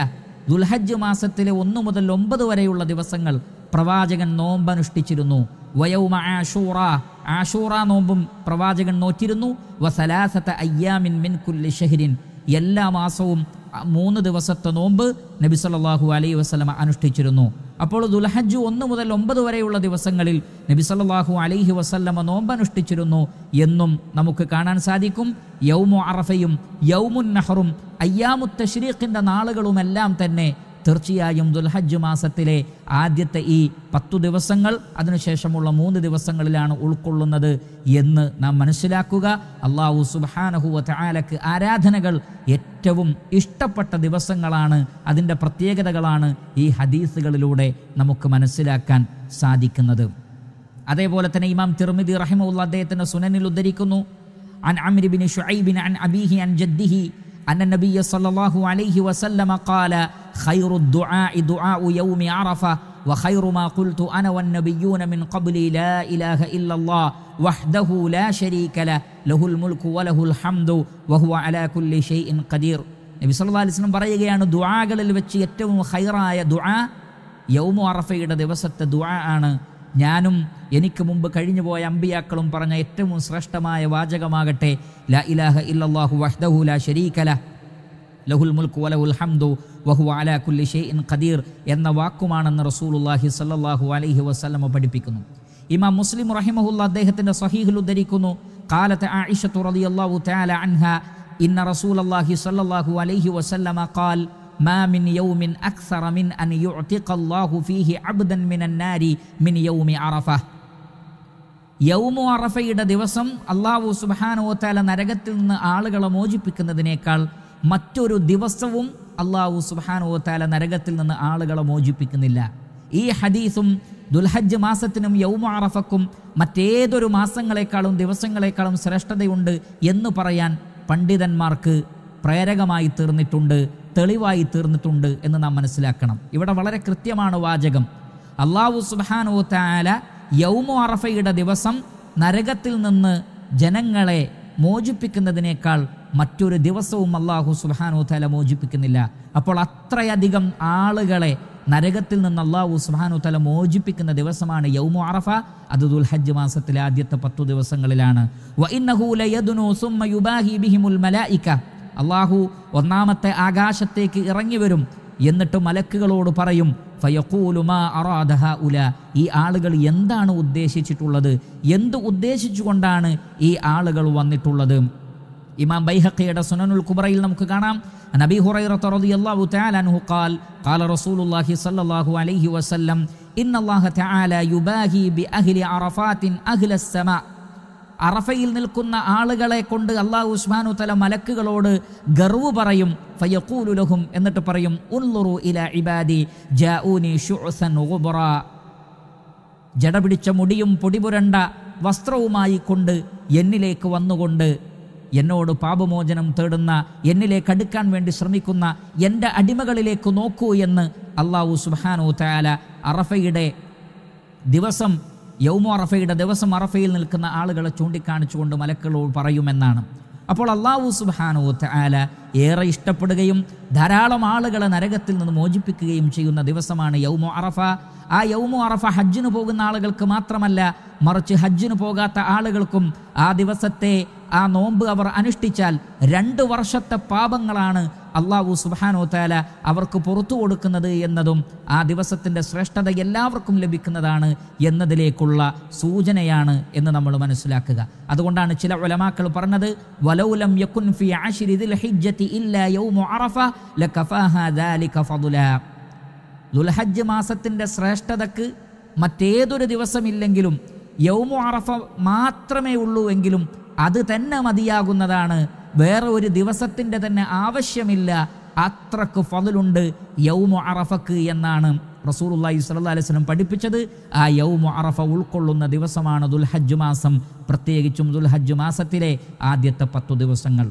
ദുൽഹജ്ജ് മാസത്തിലെ ഒന്ന് മുതൽ ഒമ്പത് വരെയുള്ള ദിവസങ്ങൾ പ്രവാചകൻ നോമ്പനുഷ്ഠിച്ചിരുന്നു വയവും ആഷൂറ ആഷൂറ നോമ്പും പ്രവാചകൻ നോറ്റിരുന്നു വസലാസത്ത അയ്യാമിൻ മിൻ കുല്ലി ഷെഹരിൻ എല്ലാ മാസവും മൂന്ന് ദിവസത്തെ നോമ്പ് നബി സല്ലാഹു അലൈ വസ്ലമ അനുഷ്ഠിച്ചിരുന്നു അപ്പോൾ ദുൽഹജ്ജ് ഒന്ന് മുതൽ ഒമ്പത് വരെയുള്ള ദിവസങ്ങളിൽ നബി സല്ലാഹു അലൈഹി വസല്ലമ നോമ്പനുഷ്ഠിച്ചിരുന്നു എന്നും നമുക്ക് കാണാൻ സാധിക്കും യൗമു അറഫയും യൗമുൻ നഹറും അയ്യാമു തഷ്രീഖിൻ്റെ നാളുകളുമെല്ലാം തന്നെ തീർച്ചയായും ദുൽഹജ്ജ് മാസത്തിലെ ആദ്യത്തെ ഈ പത്തു ദിവസങ്ങൾ അതിനുശേഷമുള്ള മൂന്ന് ദിവസങ്ങളിലാണ് ഉൾക്കൊള്ളുന്നത് എന്ന് നാം മനസ്സിലാക്കുക അള്ളാഹു സുബാനഹുവ ചായാലക്ക് ആരാധനകൾ ഏറ്റവും ഇഷ്ടപ്പെട്ട ദിവസങ്ങളാണ് അതിൻ്റെ പ്രത്യേകതകളാണ് ഈ ഹദീസുകളിലൂടെ നമുക്ക് മനസ്സിലാക്കാൻ സാധിക്കുന്നത് അതേപോലെ തന്നെ ഇമാം തിർമിദി റഹിമുള്ള അദ്ദേഹത്തിൻ്റെ സുനനിൽ ഉദ്ധരിക്കുന്നു അൻ അമിരി بن شعيب അൻ أبيه عن جده أن النبي صلى الله خير الدعاء دعاء يوم عرفة وخير ما قلت أنا والنبيون من قبلي لا إله إلا الله وحده لا شريك له له الملك وله الحمد وهو على كل شيء قدير നബി സല്ലാ അലിസ്ലം പറയുകയാണ് ദുആകളിൽ വെച്ച് ഏറ്റവും ഹൈറായ ദുആ യൗമു അറഫയുടെ ദിവസത്തെ ദുആ ആണ് ഞാനും എനിക്ക് മുമ്പ് കഴിഞ്ഞുപോയ അമ്പിയാക്കളും പറഞ്ഞ ഏറ്റവും ശ്രേഷ്ഠമായ വാചകമാകട്ടെ ല ഇലാഹ ഇല്ലാഹു വഹ്ദഹു ല ഷരീഖല ലഹുൽ മുൽക്ക് വലഹുൽ ഹംദു വഹു അലാ കുല്ലി ഷെയ്ൻ ഖദീർ എന്ന വാക്കുമാണെന്ന് റസൂലുല്ലാഹി സല്ലാഹു അലൈഹി വസ്ലമ പഠിപ്പിക്കുന്നു ഇമാം മുസ്ലിം റഹിമഹുല്ല അദ്ദേഹത്തിന്റെ സഹീഹിൽ ഉദ്ധരിക്കുന്നു കാലത്ത് ആയിഷത്തു റലി അള്ളാഹു താല അൻഹ ഇന്ന റസൂൽ അള്ളാഹി സല്ലാഹു അലൈഹി വസല്ലമ ഖാൽ മാ മിൻ യൗമിൻ അക്സറ മിൻ അൻ يعتق الله فيه عبدا من النار من يوم عرفة യൗമു അറഫയുടെ ദിവസം അല്ലാഹു സുബ്ഹാനഹു വതആല നരകത്തിൽ നിന്ന് ആളുകളെ മോചിപ്പിക്കുന്നതിനേക്കാൾ മറ്റൊരു ദിവസവും അള്ളാഹു സുബാനുവത്താല നരകത്തിൽ നിന്ന് ആളുകളെ മോചിപ്പിക്കുന്നില്ല ഈ ഹദീസും ദുൽഹജ്ജ് മാസത്തിനും യൗമ അറഫക്കും മറ്റേതൊരു മാസങ്ങളെക്കാളും ദിവസങ്ങളെക്കാളും ശ്രേഷ്ഠതയുണ്ട് എന്ന് പറയാൻ പണ്ഡിതന്മാർക്ക് പ്രേരകമായി തീർന്നിട്ടുണ്ട് തെളിവായി തീർന്നിട്ടുണ്ട് എന്ന് നാം മനസ്സിലാക്കണം ഇവിടെ വളരെ കൃത്യമാണ് വാചകം അള്ളാഹു സുബാനോ താല യൗമു അറഫയുടെ ദിവസം നരകത്തിൽ നിന്ന് ജനങ്ങളെ മോചിപ്പിക്കുന്നതിനേക്കാൾ മറ്റൊരു ദിവസവും അള്ളാഹു സുബാനു തല മോചിപ്പിക്കുന്നില്ല അപ്പോൾ അത്രയധികം ആളുകളെ നരകത്തിൽ നിന്ന് അള്ളാഹു സുബാനു തല മോചിപ്പിക്കുന്ന ദിവസമാണ് യൗമു അറഫ അത് ദുൽഹജ്ജ് മാസത്തിലെ ആദ്യത്തെ പത്തു ദിവസങ്ങളിലാണ് അള്ളാഹു ഒന്നാമത്തെ ആകാശത്തേക്ക് ഇറങ്ങി വരും എന്നിട്ട് മലക്കുകളോട് പറയും ഫയക്കൂലുമാ അറാദഹ ഉല ഈ ആളുകൾ എന്താണ് ഉദ്ദേശിച്ചിട്ടുള്ളത് എന്ത് ഉദ്ദേശിച്ചുകൊണ്ടാണ് ഈ ആളുകൾ വന്നിട്ടുള്ളത് ഇമാം ബൈഹഖിയുടെ സുനനുൽ കുബ്രയിൽ നമുക്ക് കാണാം നബി ഹുറൈറത്ത് റളിയല്ലാഹു തആല അൻഹു ഖാൽ ഖാല റസൂലുള്ളാഹി സ്വല്ലല്ലാഹു അലൈഹി വസല്ലം തആല യുബാഹി ബി അഹ്ലി അറഫയിൽ നിൽക്കുന്ന ആളുകളെ കൊണ്ട് അള്ളാഹു ഉസ്മാനു തല മലക്കുകളോട് ഗർവ് പറയും ഫയക്കൂലുലഹും എന്നിട്ട് പറയും ഉള്ളുറു ഇല ഇബാദി ജട പിടിച്ച മുടിയും പൊടിപുരണ്ട വസ്ത്രവുമായി കൊണ്ട് എന്നിലേക്ക് വന്നുകൊണ്ട് എന്നോട് പാപമോചനം തേടുന്ന എന്നിലേക്ക് അടുക്കാൻ വേണ്ടി ശ്രമിക്കുന്ന എൻ്റെ അടിമകളിലേക്ക് നോക്കൂ എന്ന് അള്ളാഹു സുബാനോ തയാല അറഫയുടെ ദിവസം യൗമോ അറഫയുടെ ദിവസം അറഫയിൽ നിൽക്കുന്ന ആളുകളെ ചൂണ്ടിക്കാണിച്ചുകൊണ്ട് മലക്കളോട് പറയുമെന്നാണ് അപ്പോൾ അള്ളാഹു സുബാനോ തയാല ഏറെ ഇഷ്ടപ്പെടുകയും ധാരാളം ആളുകളെ നരകത്തിൽ നിന്ന് മോചിപ്പിക്കുകയും ചെയ്യുന്ന ദിവസമാണ് യൗമോ അറഫ ആ യൗമു അറഫ ഹജ്ജിന് പോകുന്ന ആളുകൾക്ക് മാത്രമല്ല മറിച്ച് ഹജ്ജിന് പോകാത്ത ആളുകൾക്കും ആ ദിവസത്തെ ആ നോമ്പ് അവർ അനുഷ്ഠിച്ചാൽ രണ്ട് വർഷത്തെ പാപങ്ങളാണ് അള്ളാഹു സുബാനോ താല അവർക്ക് പുറത്തു കൊടുക്കുന്നത് എന്നതും ആ ദിവസത്തിൻ്റെ ശ്രേഷ്ഠത എല്ലാവർക്കും ലഭിക്കുന്നതാണ് എന്നതിലേക്കുള്ള സൂചനയാണ് എന്ന് നമ്മൾ മനസ്സിലാക്കുക അതുകൊണ്ടാണ് ചില ഒലമാക്കൾ പറഞ്ഞത് വലൗലം യക്കുൻ ഇല്ല യൗമു അറഫ ലഖഫാഹ ദാലിക ഫദുല ദുൽഹജ്ജ് മാസത്തിൻ്റെ ശ്രേഷ്ഠതക്ക് മറ്റേതൊരു ദിവസമില്ലെങ്കിലും യൗമു അറഫ മാത്രമേ ഉള്ളൂ എങ്കിലും അത് തന്നെ മതിയാകുന്നതാണ് വേറെ ഒരു ദിവസത്തിൻ്റെ തന്നെ ആവശ്യമില്ല അത്രക്ക് ഫതിലുണ്ട് യൗമു അറഫക്ക് എന്നാണ് റസൂലുല്ലാഹി സ്വല്ലാ അലൈവലം പഠിപ്പിച്ചത് ആ യൗമു അറഫ ഉൾക്കൊള്ളുന്ന ദിവസമാണ് ദുൽഹജ്ജ് മാസം പ്രത്യേകിച്ചും ദുൽഹജ്ജ് മാസത്തിലെ ആദ്യത്തെ പത്തു ദിവസങ്ങൾ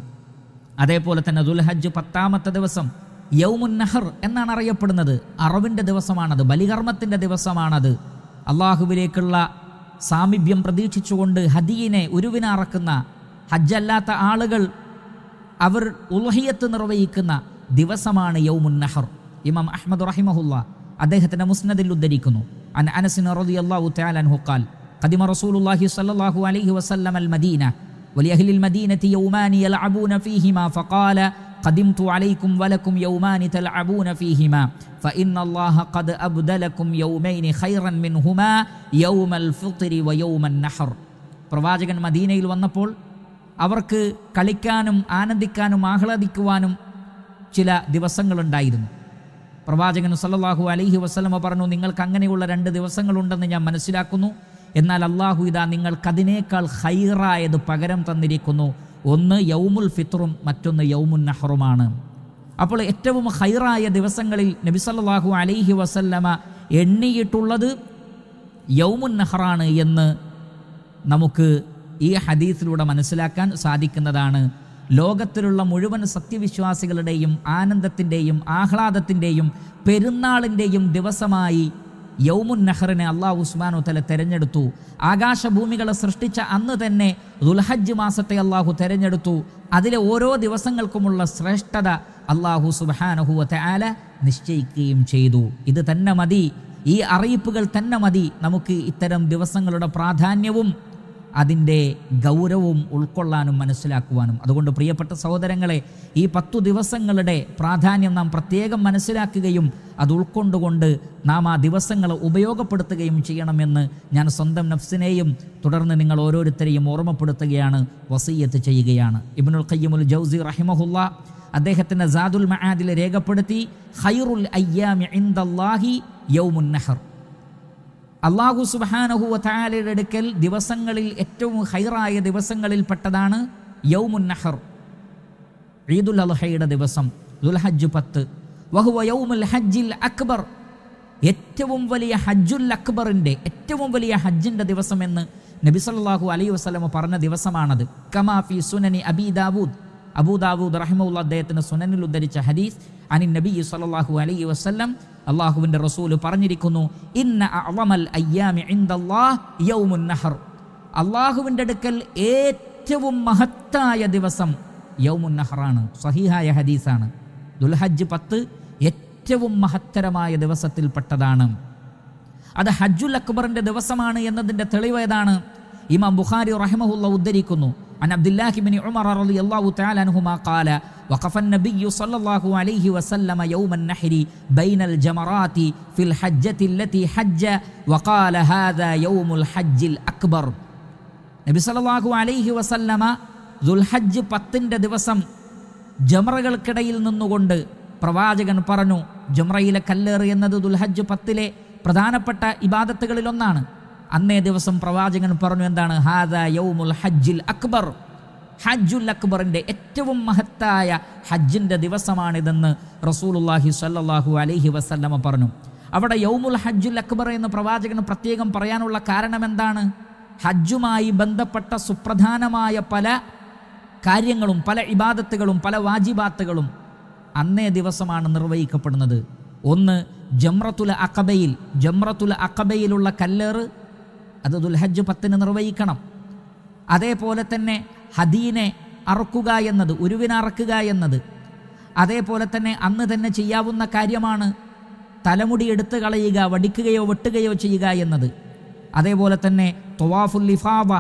അതേപോലെ തന്നെ ദുൽഹജ്ജ് പത്താമത്തെ ദിവസം യൗമുൻ നഹർ എന്നാണ് അറിയപ്പെടുന്നത് അറവിൻ്റെ ദിവസമാണത് ബലികർമ്മത്തിൻ്റെ ദിവസമാണത് അള്ളാഹുവിലേക്കുള്ള സാമീപ്യം പ്രതീക്ഷിച്ചുകൊണ്ട് ഹദീനെ ഉരുവിനറക്കുന്ന ഹജ്ജല്ലാത്ത ആളുകൾ അവർ ഉൽഹിയത്ത് നിർവഹിക്കുന്ന ദിവസമാണ് യൗമുൻ നഹർ ഇമാം അഹമ്മദ് റഹിമഹുല്ല അദ്ദേഹത്തിൻ്റെ മുസ്നദിൽ ഉദ്ധരിക്കുന്നു അൻ അനസിൻ റതി അള്ളാഹു തയാലൻ ഹുക്കാൽ قدم رسول الله صلى الله عليه وسلم المدينة ولأهل المدينة يومان يلعبون فيهما فقال قدمت عليكم ولكم يومان تلعبون فيهما فإن الله قد أبدلكم يومين خيرا منهما يوم الفطر ويوم النحر പ്രവാചകൻ മദീനയിൽ വന്നപ്പോൾ അവർക്ക് കളിക്കാനും ആനന്ദിക്കാനും ആഹ്ലാദിക്കുവാനും ചില ദിവസങ്ങളുണ്ടായിരുന്നു പ്രവാചകൻ സല്ലാഹു അലൈഹി വസ്ലമ പറഞ്ഞു നിങ്ങൾക്ക് അങ്ങനെയുള്ള രണ്ട് ദിവസങ്ങളുണ്ടെന്ന് ഞാൻ മനസ്സിലാക്കുന്നു എന്നാൽ അള്ളാഹു ഇതാ നിങ്ങൾക്കതിനേക്കാൾ ഹൈറായത് പകരം തന്നിരിക്കുന്നു ഒന്ന് യൗമുൽ ഫിത്റും മറ്റൊന്ന് യൗമുൻ നഹ്റുമാണ് അപ്പോൾ ഏറ്റവും ഹൈറായ ദിവസങ്ങളിൽ നബിസല്ലാഹു അലൈഹി വസല്ലമ എണ്ണിയിട്ടുള്ളത് യൗമുൻ നഹ്റാണ് എന്ന് നമുക്ക് ഈ ഹദീസിലൂടെ മനസ്സിലാക്കാൻ സാധിക്കുന്നതാണ് ലോകത്തിലുള്ള മുഴുവൻ സത്യവിശ്വാസികളുടെയും ആനന്ദത്തിൻ്റെയും ആഹ്ലാദത്തിൻ്റെയും പെരുന്നാളിൻ്റെയും ദിവസമായി യൗമുൻ നഹറിനെ അള്ളാഹു ഉസ്മാനു തല തെരഞ്ഞെടുത്തു ആകാശഭൂമികളെ സൃഷ്ടിച്ച അന്ന് തന്നെ ദുൽഹജ്ജ് മാസത്തെ അള്ളാഹു തെരഞ്ഞെടുത്തു അതിലെ ഓരോ ദിവസങ്ങൾക്കുമുള്ള ശ്രേഷ്ഠത അള്ളാഹു സുബാനഹുവത്തെ ആല നിശ്ചയിക്കുകയും ചെയ്തു ഇത് തന്നെ മതി ഈ അറിയിപ്പുകൾ തന്നെ മതി നമുക്ക് ഇത്തരം ദിവസങ്ങളുടെ പ്രാധാന്യവും അതിൻ്റെ ഗൗരവവും ഉൾക്കൊള്ളാനും മനസ്സിലാക്കുവാനും അതുകൊണ്ട് പ്രിയപ്പെട്ട സഹോദരങ്ങളെ ഈ പത്തു ദിവസങ്ങളുടെ പ്രാധാന്യം നാം പ്രത്യേകം മനസ്സിലാക്കുകയും അത് ഉൾക്കൊണ്ടുകൊണ്ട് നാം ആ ദിവസങ്ങളെ ഉപയോഗപ്പെടുത്തുകയും ചെയ്യണമെന്ന് ഞാൻ സ്വന്തം നഫ്സിനെയും തുടർന്ന് നിങ്ങൾ ഓരോരുത്തരെയും ഓർമ്മപ്പെടുത്തുകയാണ് വസീയത്ത് ചെയ്യുകയാണ് ഇബിനുൽ ഖയ്യമുൽ ജൗസി റഹിമഹുല്ല അദ്ദേഹത്തിൻ്റെ ജാദുൽ മഹാദിൽ രേഖപ്പെടുത്തി ഹൈറുൽ അയ്യാമി ഇന്ദല്ലാഹി യൗമുൻ നഹർ അള്ളാഹു സുബാനഹുവ താലയുടെ അടുക്കൽ ദിവസങ്ങളിൽ ഏറ്റവും ഹൈറായ ദിവസങ്ങളിൽപ്പെട്ടതാണ് യൗമുൻ നഹർ ഈദുൽ അലഹയുടെ ദിവസം ദുൽഹജ്ജ് പത്ത് വഹുവ യൗമുൽ ഹജ്ജിൽ അക്ബർ ഏറ്റവും വലിയ ഹജ്ജുൽ അക്ബറിൻ്റെ ഏറ്റവും വലിയ ഹജ്ജിൻ്റെ ദിവസമെന്ന് നബിസല്ലാഹു അലൈ വസ്ലമ പറഞ്ഞ ദിവസമാണത് കമാഫി സുനനി അബി ദാവൂദ് അബൂദാവൂദ് റഹിമുള്ള അദ്ദേഹത്തിന് സുനനിൽ ഉദ്ധരിച്ച ഹദീസ് അനി നബി സല്ലാഹു അലൈ വസ്ലം അള്ളാഹുവിൻ്റെ റസൂൽ പറഞ്ഞിരിക്കുന്നു ഇന്ന അവമൽ നഹർ അള്ളാഹുവിൻ്റെ അടുക്കൽ ഏറ്റവും മഹത്തായ ദിവസം യൗമുൻ നഹറാണ് സഹിഹായ ഹദീസാണ് ദുൽഹജ്ജ് പത്ത് ഏറ്റവും മഹത്തരമായ ദിവസത്തിൽപ്പെട്ടതാണ് അത് ഹജ്ജുൽ അക്ബറിൻ്റെ ദിവസമാണ് എന്നതിന്റെ തെളിവ് ഏതാണ് ഇമാം ബുഖാരി റഹ്മഹുല്ല ഉദ്ധരിക്കുന്നു عن عبد الله بن عمر رضي الله تعالى عنهما قال وقف النبي صلى الله عليه وسلم يوم النحر بين الجمرات في الحجة التي حج وقال هذا يوم الحج الأكبر നബി സല്ലാഹു അലൈഹി വസല്ലമ ദുൽഹജ്ജ് പത്തിൻ്റെ ദിവസം ജമറകൾക്കിടയിൽ നിന്നുകൊണ്ട് പ്രവാചകൻ പറഞ്ഞു ജമറയിലെ കല്ലേറ് എന്നത് ദുൽഹജ്ജ് പത്തിലെ പ്രധാനപ്പെട്ട ഇബാദത്തുകളിലൊന്നാണ് അന്നേ ദിവസം പ്രവാചകൻ പറഞ്ഞു എന്താണ് ഹാദ യൗമുൽ ഹജ്ജിൽ അക്ബർ ഹജ്ജുൽ അക്ബറിൻ്റെ ഏറ്റവും മഹത്തായ ഹജ്ജിൻ്റെ ദിവസമാണിതെന്ന് റസൂലുല്ലാഹി സല്ലാഹു അലൈഹി വസല്ലമ പറഞ്ഞു അവിടെ യൗമുൽ ഹജ്ജുൽ അക്ബർ എന്ന് പ്രവാചകൻ പ്രത്യേകം പറയാനുള്ള കാരണം എന്താണ് ഹജ്ജുമായി ബന്ധപ്പെട്ട സുപ്രധാനമായ പല കാര്യങ്ങളും പല ഇബാദത്തുകളും പല വാജിബാത്തുകളും അന്നേ ദിവസമാണ് നിർവഹിക്കപ്പെടുന്നത് ഒന്ന് ജമ്രത്തുല അക്കബയിൽ ജമ്രത്തുല അക്കബയിലുള്ള കല്ലേറ് അത് ദുൽഹജ്ജ് പത്തിന് നിർവഹിക്കണം അതേപോലെ തന്നെ ഹദീനെ അറക്കുക എന്നത് ഉരുവിനറക്കുക എന്നത് അതേപോലെ തന്നെ അന്ന് തന്നെ ചെയ്യാവുന്ന കാര്യമാണ് തലമുടി എടുത്തു കളയുക വടിക്കുകയോ വെട്ടുകയോ ചെയ്യുക എന്നത് അതേപോലെ തന്നെ തൊവാഫുൽ ലിഫാവ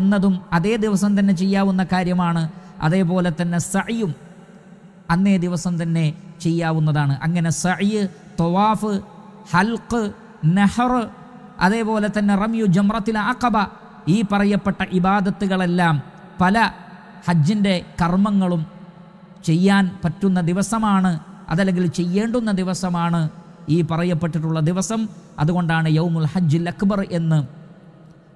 എന്നതും അതേ ദിവസം തന്നെ ചെയ്യാവുന്ന കാര്യമാണ് അതേപോലെ തന്നെ സഴിയും അന്നേ ദിവസം തന്നെ ചെയ്യാവുന്നതാണ് അങ്ങനെ സഴ് തൊവാഫ് ഹൽക്ക് നെഹ്റ് അതേപോലെ തന്നെ റമ്യു ജമ്രത്തിൽ അഖബ ഈ പറയപ്പെട്ട ഇബാദത്തുകളെല്ലാം പല ഹജ്ജിൻ്റെ കർമ്മങ്ങളും ചെയ്യാൻ പറ്റുന്ന ദിവസമാണ് അതല്ലെങ്കിൽ ചെയ്യേണ്ടുന്ന ദിവസമാണ് ഈ പറയപ്പെട്ടിട്ടുള്ള ദിവസം അതുകൊണ്ടാണ് യൗമുൽ ഹജ്ജിൽ അക്ബർ എന്ന്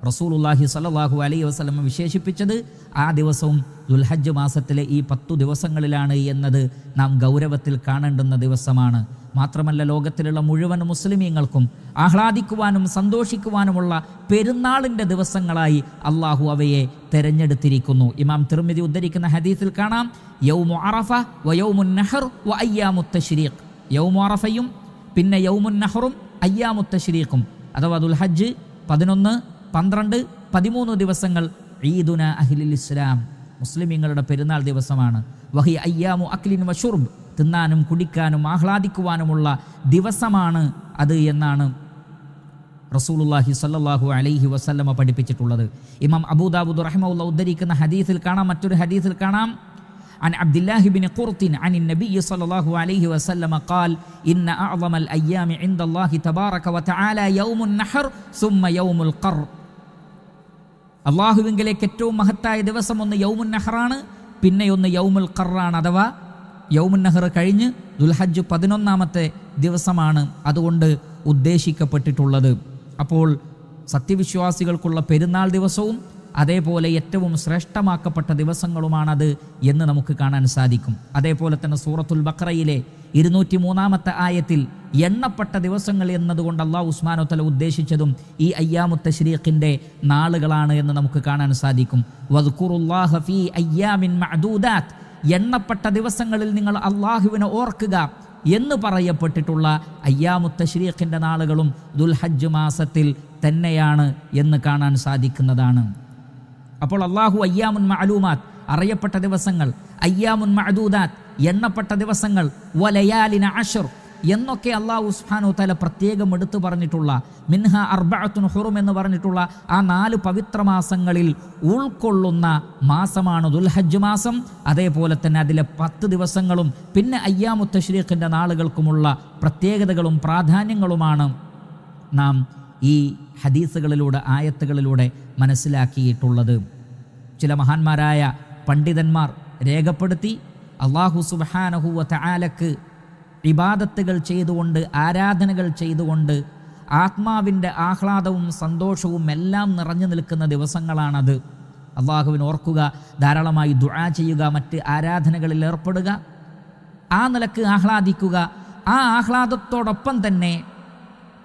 റസൂലുല്ലാഹി സലാഹു അലൈ വസ്ലമ വിശേഷിപ്പിച്ചത് ആ ദിവസവും ദുൽഹജ്ജ് മാസത്തിലെ ഈ പത്തു ദിവസങ്ങളിലാണ് എന്നത് നാം ഗൗരവത്തിൽ കാണേണ്ടുന്ന ദിവസമാണ് മാത്രമല്ല ലോകത്തിലുള്ള മുഴുവൻ മുസ്ലിമീങ്ങൾക്കും ആഹ്ലാദിക്കുവാനും സന്തോഷിക്കുവാനുമുള്ള പെരുന്നാളിൻ്റെ ദിവസങ്ങളായി അള്ളാഹു അവയെ തെരഞ്ഞെടുത്തിരിക്കുന്നു ഇമാം തിരുമിതി ഉദ്ധരിക്കുന്ന ഹദീസിൽ കാണാം യൗമു അറഫ വ യൗമുൻ നഹർ വ അയ്യാമുത്തശ്രീഖ് യൗമു അറഫയും പിന്നെ യൗമുൻ നഹറും അയ്യാമുത്തശ്രീഖും അഥവാ ദുൽഹജ്ജ് പതിനൊന്ന് പന്ത്രണ്ട് പതിമൂന്ന് ദിവസങ്ങൾ ഈദുന അഹ്ലിൽ ഇസ്ലാം മുസ്ലിമീങ്ങളുടെ പെരുന്നാൾ ദിവസമാണ് വഹി അയ്യാമു അക്ലിൻ വഷുർബ് തിന്നാനും കുടിക്കാനും ആഹ്ലാദിക്കുവാനുമുള്ള ദിവസമാണ് അത് എന്നാണ് റസൂലുല്ലാഹി സല്ലാഹു അലൈഹി വസല്ലമ പഠിപ്പിച്ചിട്ടുള്ളത് ഇമാം അബൂദാബുദ് റഹ്മുള്ള ഉദ്ധരിക്കുന്ന ഹദീസിൽ കാണാം മറ്റൊരു ഹദീസിൽ കാണാം عن عبد الله بن قرط عن النبي صلى الله عليه وسلم قال إن أعظم الأيام عند الله تبارك وتعالى يوم النحر ثم يوم القر അള്ളാഹുവിങ്കിലേക്ക് ഏറ്റവും മഹത്തായ ദിവസം ഒന്ന് യൗമുൻ നഹറാണ് പിന്നെ ഒന്ന് യൗമുൽ ഖറാണ് അഥവാ യൗമുൻ നഹർ കഴിഞ്ഞ് ദുൽഹജ്ജ് പതിനൊന്നാമത്തെ ദിവസമാണ് അതുകൊണ്ട് ഉദ്ദേശിക്കപ്പെട്ടിട്ടുള്ളത് അപ്പോൾ സത്യവിശ്വാസികൾക്കുള്ള പെരുന്നാൾ ദിവസവും അതേപോലെ ഏറ്റവും ശ്രേഷ്ഠമാക്കപ്പെട്ട ദിവസങ്ങളുമാണത് എന്ന് നമുക്ക് കാണാൻ സാധിക്കും അതേപോലെ തന്നെ സൂറത്തുൽ ബക്രയിലെ ഇരുന്നൂറ്റി മൂന്നാമത്തെ ആയത്തിൽ എണ്ണപ്പെട്ട ദിവസങ്ങൾ എന്നതുകൊണ്ട് അള്ളാഹു തല ഉദ്ദേശിച്ചതും ഈ അയ്യാമുത്ത ശരീഖിൻ്റെ നാളുകളാണ് എന്ന് നമുക്ക് കാണാൻ സാധിക്കും വദ്ഖുറുല്ലാഹ ഫീ അയ്യാമിൻ മഅദൂദാത്ത് എണ്ണപ്പെട്ട ദിവസങ്ങളിൽ നിങ്ങൾ അള്ളാഹുവിനെ ഓർക്കുക എന്ന് പറയപ്പെട്ടിട്ടുള്ള അയ്യാമുത്തശ്രീഖിൻ്റെ നാളുകളും ദുൽഹജ്ജ് മാസത്തിൽ തന്നെയാണ് എന്ന് കാണാൻ സാധിക്കുന്നതാണ് അപ്പോൾ അള്ളാഹു അയ്യാമുൻ മഅലൂമാത് അറിയപ്പെട്ട ദിവസങ്ങൾ അയ്യാമുൻ മഅദൂദാത് എണ്ണപ്പെട്ട ദിവസങ്ങൾ വലയാലിന അഷർ എന്നൊക്കെ അള്ളാഹു ഉസ്ഫാനു തല പ്രത്യേകം എടുത്തു പറഞ്ഞിട്ടുള്ള മിൻഹ അർബഅത്തുൻ ഹുറും എന്ന് പറഞ്ഞിട്ടുള്ള ആ നാല് പവിത്ര മാസങ്ങളിൽ ഉൾക്കൊള്ളുന്ന മാസമാണ് ദുൽഹജ്ജ് മാസം അതേപോലെ തന്നെ അതിലെ പത്ത് ദിവസങ്ങളും പിന്നെ അയ്യാമു തഷ്രീഖിൻ്റെ നാളുകൾക്കുമുള്ള പ്രത്യേകതകളും പ്രാധാന്യങ്ങളുമാണ് നാം ഈ ഹദീസുകളിലൂടെ ആയത്തുകളിലൂടെ മനസ്സിലാക്കിയിട്ടുള്ളത് ചില മഹാന്മാരായ പണ്ഡിതന്മാർ രേഖപ്പെടുത്തി അള്ളാഹു സുബാനഹുവ തആലക്ക് ഇബാദത്തുകൾ ചെയ്തുകൊണ്ട് ആരാധനകൾ ചെയ്തുകൊണ്ട് ആത്മാവിൻ്റെ ആഹ്ലാദവും സന്തോഷവും എല്ലാം നിറഞ്ഞു നിൽക്കുന്ന ദിവസങ്ങളാണത് അള്ളാഹുവിന് ഓർക്കുക ധാരാളമായി ദുഴ ചെയ്യുക മറ്റ് ആരാധനകളിൽ ഏർപ്പെടുക ആ നിലക്ക് ആഹ്ലാദിക്കുക ആ ആഹ്ലാദത്തോടൊപ്പം തന്നെ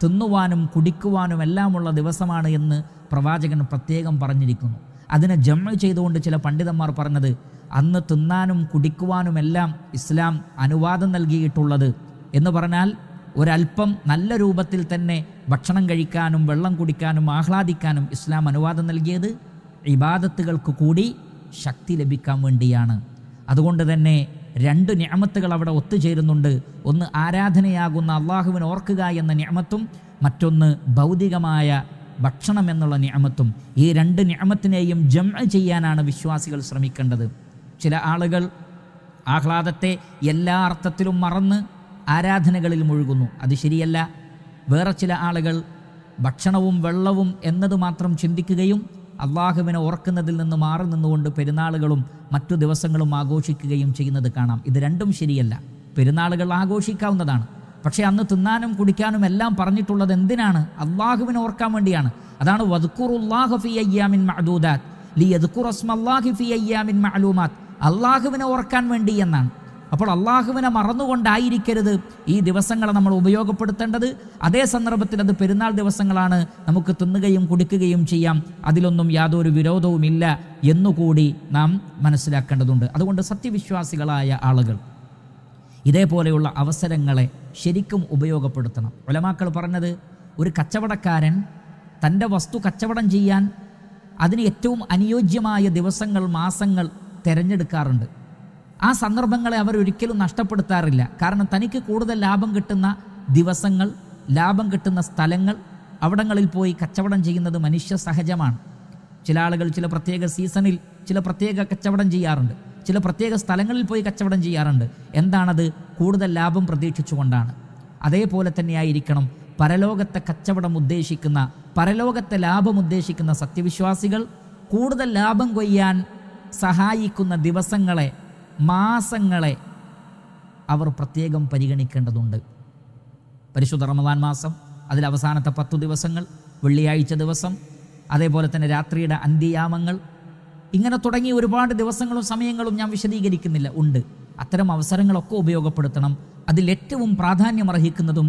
തിന്നുവാനും കുടിക്കുവാനും എല്ലാമുള്ള ദിവസമാണ് എന്ന് പ്രവാചകൻ പ്രത്യേകം പറഞ്ഞിരിക്കുന്നു അതിനെ ജമ്മ ചെയ്തുകൊണ്ട് ചില പണ്ഡിതന്മാർ പറഞ്ഞത് അന്ന് തിന്നാനും കുടിക്കുവാനുമെല്ലാം ഇസ്ലാം അനുവാദം നൽകിയിട്ടുള്ളത് എന്ന് പറഞ്ഞാൽ ഒരൽപ്പം നല്ല രൂപത്തിൽ തന്നെ ഭക്ഷണം കഴിക്കാനും വെള്ളം കുടിക്കാനും ആഹ്ലാദിക്കാനും ഇസ്ലാം അനുവാദം നൽകിയത് ഇബാദത്തുകൾക്ക് കൂടി ശക്തി ലഭിക്കാൻ വേണ്ടിയാണ് അതുകൊണ്ട് തന്നെ രണ്ട് ഞാമത്തുകൾ അവിടെ ഒത്തുചേരുന്നുണ്ട് ഒന്ന് ആരാധനയാകുന്ന അള്ളാഹുവിന് ഓർക്കുക എന്ന ഞാമത്തും മറ്റൊന്ന് ഭൗതികമായ ഭക്ഷണം എന്നുള്ള ഞാമത്തും ഈ രണ്ട് ഞാമത്തിനെയും ജമ ചെയ്യാനാണ് വിശ്വാസികൾ ശ്രമിക്കേണ്ടത് ചില ആളുകൾ ആഹ്ലാദത്തെ എല്ലാ അർത്ഥത്തിലും മറന്ന് ആരാധനകളിൽ മുഴുകുന്നു അത് ശരിയല്ല വേറെ ചില ആളുകൾ ഭക്ഷണവും വെള്ളവും എന്നത് മാത്രം ചിന്തിക്കുകയും അള്ളാഹുവിനെ ഓർക്കുന്നതിൽ നിന്ന് മാറി നിന്നുകൊണ്ട് പെരുന്നാളുകളും മറ്റു ദിവസങ്ങളും ആഘോഷിക്കുകയും ചെയ്യുന്നത് കാണാം ഇത് രണ്ടും ശരിയല്ല പെരുന്നാളുകൾ ആഘോഷിക്കാവുന്നതാണ് പക്ഷേ അന്ന് തിന്നാനും കുടിക്കാനും എല്ലാം പറഞ്ഞിട്ടുള്ളത് എന്തിനാണ് അള്ളാഹുവിനെ ഓർക്കാൻ വേണ്ടിയാണ് അതാണ് വദ്ക്കുറുല്ലാഹ് ഫി അയ്യാമിൻ മഅദൂദാത്ത് ലി യദ്ക്കുറസ്മല്ലാഹി ഫി അയ്യാമിൻ മഅലൂമാത് അള്ളാഹുവിനെ ഓർക്കാൻ വേണ്ടി എന്നാണ് അപ്പോൾ അള്ളാഹുവിനെ മറന്നുകൊണ്ടായിരിക്കരുത് ഈ ദിവസങ്ങളെ നമ്മൾ ഉപയോഗപ്പെടുത്തേണ്ടത് അതേ സന്ദർഭത്തിൽ അത് പെരുന്നാൾ ദിവസങ്ങളാണ് നമുക്ക് തിന്നുകയും കുടിക്കുകയും ചെയ്യാം അതിലൊന്നും യാതൊരു വിരോധവുമില്ല എന്നുകൂടി നാം മനസ്സിലാക്കേണ്ടതുണ്ട് അതുകൊണ്ട് സത്യവിശ്വാസികളായ ആളുകൾ ഇതേപോലെയുള്ള അവസരങ്ങളെ ശരിക്കും ഉപയോഗപ്പെടുത്തണം ഒലമാക്കൾ പറഞ്ഞത് ഒരു കച്ചവടക്കാരൻ തൻ്റെ വസ്തു കച്ചവടം ചെയ്യാൻ അതിന് ഏറ്റവും അനുയോജ്യമായ ദിവസങ്ങൾ മാസങ്ങൾ തിരഞ്ഞെടുക്കാറുണ്ട് ആ സന്ദർഭങ്ങളെ അവർ ഒരിക്കലും നഷ്ടപ്പെടുത്താറില്ല കാരണം തനിക്ക് കൂടുതൽ ലാഭം കിട്ടുന്ന ദിവസങ്ങൾ ലാഭം കിട്ടുന്ന സ്ഥലങ്ങൾ അവിടങ്ങളിൽ പോയി കച്ചവടം ചെയ്യുന്നത് മനുഷ്യ സഹജമാണ് ചില ആളുകൾ ചില പ്രത്യേക സീസണിൽ ചില പ്രത്യേക കച്ചവടം ചെയ്യാറുണ്ട് ചില പ്രത്യേക സ്ഥലങ്ങളിൽ പോയി കച്ചവടം ചെയ്യാറുണ്ട് എന്താണത് കൂടുതൽ ലാഭം പ്രതീക്ഷിച്ചുകൊണ്ടാണ് അതേപോലെ തന്നെയായിരിക്കണം പരലോകത്തെ കച്ചവടം ഉദ്ദേശിക്കുന്ന പരലോകത്തെ ലാഭം ഉദ്ദേശിക്കുന്ന സത്യവിശ്വാസികൾ കൂടുതൽ ലാഭം കൊയ്യാൻ സഹായിക്കുന്ന ദിവസങ്ങളെ മാസങ്ങളെ അവർ പ്രത്യേകം പരിഗണിക്കേണ്ടതുണ്ട് പരിശുദ്ധ റമദാൻ മാസം അതിൽ അവസാനത്തെ പത്തു ദിവസങ്ങൾ വെള്ളിയാഴ്ച ദിവസം അതേപോലെ തന്നെ രാത്രിയുടെ അന്ത്യയാമങ്ങൾ ഇങ്ങനെ തുടങ്ങി ഒരുപാട് ദിവസങ്ങളും സമയങ്ങളും ഞാൻ വിശദീകരിക്കുന്നില്ല ഉണ്ട് അത്തരം അവസരങ്ങളൊക്കെ ഉപയോഗപ്പെടുത്തണം അതിൽ ഏറ്റവും പ്രാധാന്യമർഹിക്കുന്നതും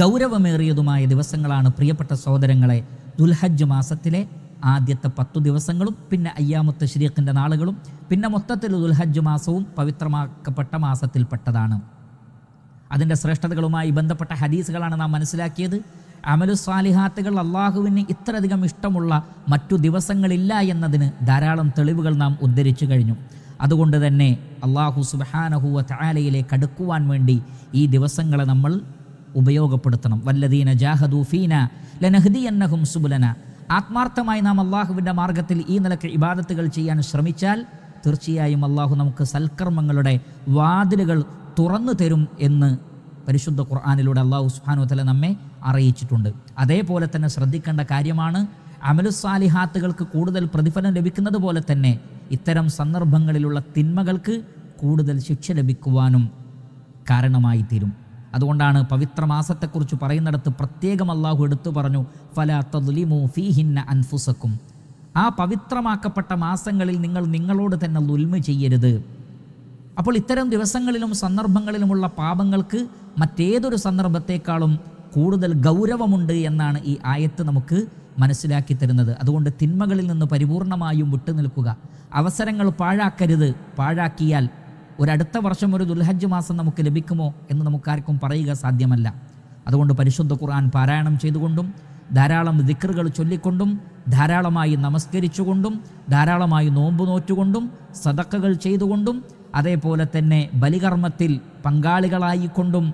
ഗൗരവമേറിയതുമായ ദിവസങ്ങളാണ് പ്രിയപ്പെട്ട സഹോദരങ്ങളെ ദുൽഹജ്ജ് മാസത്തിലെ ആദ്യത്തെ പത്തു ദിവസങ്ങളും പിന്നെ അയ്യാമുത്ത ശരീഖിൻ്റെ നാളുകളും പിന്നെ മൊത്തത്തിൽ ദുൽഹജ്ജ് മാസവും പവിത്രമാക്കപ്പെട്ട മാസത്തിൽപ്പെട്ടതാണ് അതിൻ്റെ ശ്രേഷ്ഠതകളുമായി ബന്ധപ്പെട്ട ഹദീസുകളാണ് നാം മനസ്സിലാക്കിയത് അമലു സ്വാലിഹാത്തുകൾ അള്ളാഹുവിന് ഇത്രയധികം ഇഷ്ടമുള്ള മറ്റു ദിവസങ്ങളില്ല എന്നതിന് ധാരാളം തെളിവുകൾ നാം ഉദ്ധരിച്ചു കഴിഞ്ഞു അതുകൊണ്ട് തന്നെ അള്ളാഹു സുബാനഹുവ താലയിലേക്ക് അടുക്കുവാൻ വേണ്ടി ഈ ദിവസങ്ങളെ നമ്മൾ ഉപയോഗപ്പെടുത്തണം വല്ലദീന ജാഹദൂഫീന ലനഹ്ദി എന്നഹും സുബുലന ആത്മാർത്ഥമായി നാം അള്ളാഹുവിൻ്റെ മാർഗത്തിൽ ഈ നിലക്ക് ഇബാദത്തുകൾ ചെയ്യാൻ ശ്രമിച്ചാൽ തീർച്ചയായും അള്ളാഹു നമുക്ക് സൽക്കർമ്മങ്ങളുടെ വാതിലുകൾ തുറന്നു തരും എന്ന് പരിശുദ്ധ ഖുർആാനിലൂടെ അള്ളാഹു സുഹാനു തല നമ്മെ അറിയിച്ചിട്ടുണ്ട് അതേപോലെ തന്നെ ശ്രദ്ധിക്കേണ്ട കാര്യമാണ് അമലുസ്വാലിഹാത്തുകൾക്ക് കൂടുതൽ പ്രതിഫലം ലഭിക്കുന്നത് പോലെ തന്നെ ഇത്തരം സന്ദർഭങ്ങളിലുള്ള തിന്മകൾക്ക് കൂടുതൽ ശിക്ഷ ലഭിക്കുവാനും കാരണമായി തീരും അതുകൊണ്ടാണ് പവിത്ര മാസത്തെക്കുറിച്ച് പറയുന്നിടത്ത് പ്രത്യേകം അള്ളാഹു എടുത്തു പറഞ്ഞു ഫല തദ്ലിമു ഫീഹിന്ന അൻഫുസക്കും ആ പവിത്രമാക്കപ്പെട്ട മാസങ്ങളിൽ നിങ്ങൾ നിങ്ങളോട് തന്നെ ലുൽമ ചെയ്യരുത് അപ്പോൾ ഇത്തരം ദിവസങ്ങളിലും സന്ദർഭങ്ങളിലുമുള്ള പാപങ്ങൾക്ക് മറ്റേതൊരു സന്ദർഭത്തെക്കാളും കൂടുതൽ ഗൗരവമുണ്ട് എന്നാണ് ഈ ആയത്ത് നമുക്ക് മനസ്സിലാക്കി തരുന്നത് അതുകൊണ്ട് തിന്മകളിൽ നിന്ന് പരിപൂർണമായും വിട്ടുനിൽക്കുക അവസരങ്ങൾ പാഴാക്കരുത് പാഴാക്കിയാൽ ഒരടുത്ത വർഷം ഒരു ദുൽഹജ്ജ് മാസം നമുക്ക് ലഭിക്കുമോ എന്ന് നമുക്കാർക്കും പറയുക സാധ്യമല്ല അതുകൊണ്ട് പരിശുദ്ധ ഖുർആൻ പാരായണം ചെയ്തുകൊണ്ടും ധാരാളം ദിക്കറുകൾ ചൊല്ലിക്കൊണ്ടും ധാരാളമായി നമസ്കരിച്ചുകൊണ്ടും ധാരാളമായി നോമ്പ് നോറ്റുകൊണ്ടും സതക്കകൾ ചെയ്തുകൊണ്ടും അതേപോലെ തന്നെ ബലികർമ്മത്തിൽ പങ്കാളികളായിക്കൊണ്ടും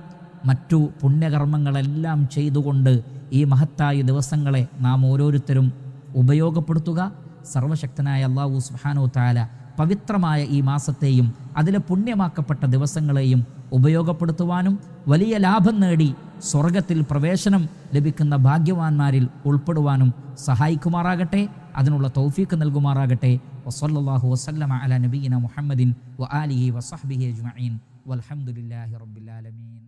മറ്റു പുണ്യകർമ്മങ്ങളെല്ലാം ചെയ്തുകൊണ്ട് ഈ മഹത്തായ ദിവസങ്ങളെ നാം ഓരോരുത്തരും ഉപയോഗപ്പെടുത്തുക സർവശക്തനായ അള്ളാഹു സുഹാനോ താല പവിത്രമായ ഈ മാസത്തെയും അതിലെ പുണ്യമാക്കപ്പെട്ട ദിവസങ്ങളെയും ഉപയോഗപ്പെടുത്തുവാനും വലിയ ലാഭം നേടി സ്വർഗത്തിൽ പ്രവേശനം ലഭിക്കുന്ന ഭാഗ്യവാന്മാരിൽ ഉൾപ്പെടുവാനും സഹായിക്കുമാറാകട്ടെ അതിനുള്ള തൗഫീക്ക് നൽകുമാറാകട്ടെ വസല്ലാഹു വസ്ലമ അല നബീന മുഹമ്മദിൻ വ ആലിഹി വസഹബിഹി അജ്മീൻ വലഹമുല്ലാഹി റബ്ബിലാലമീൻ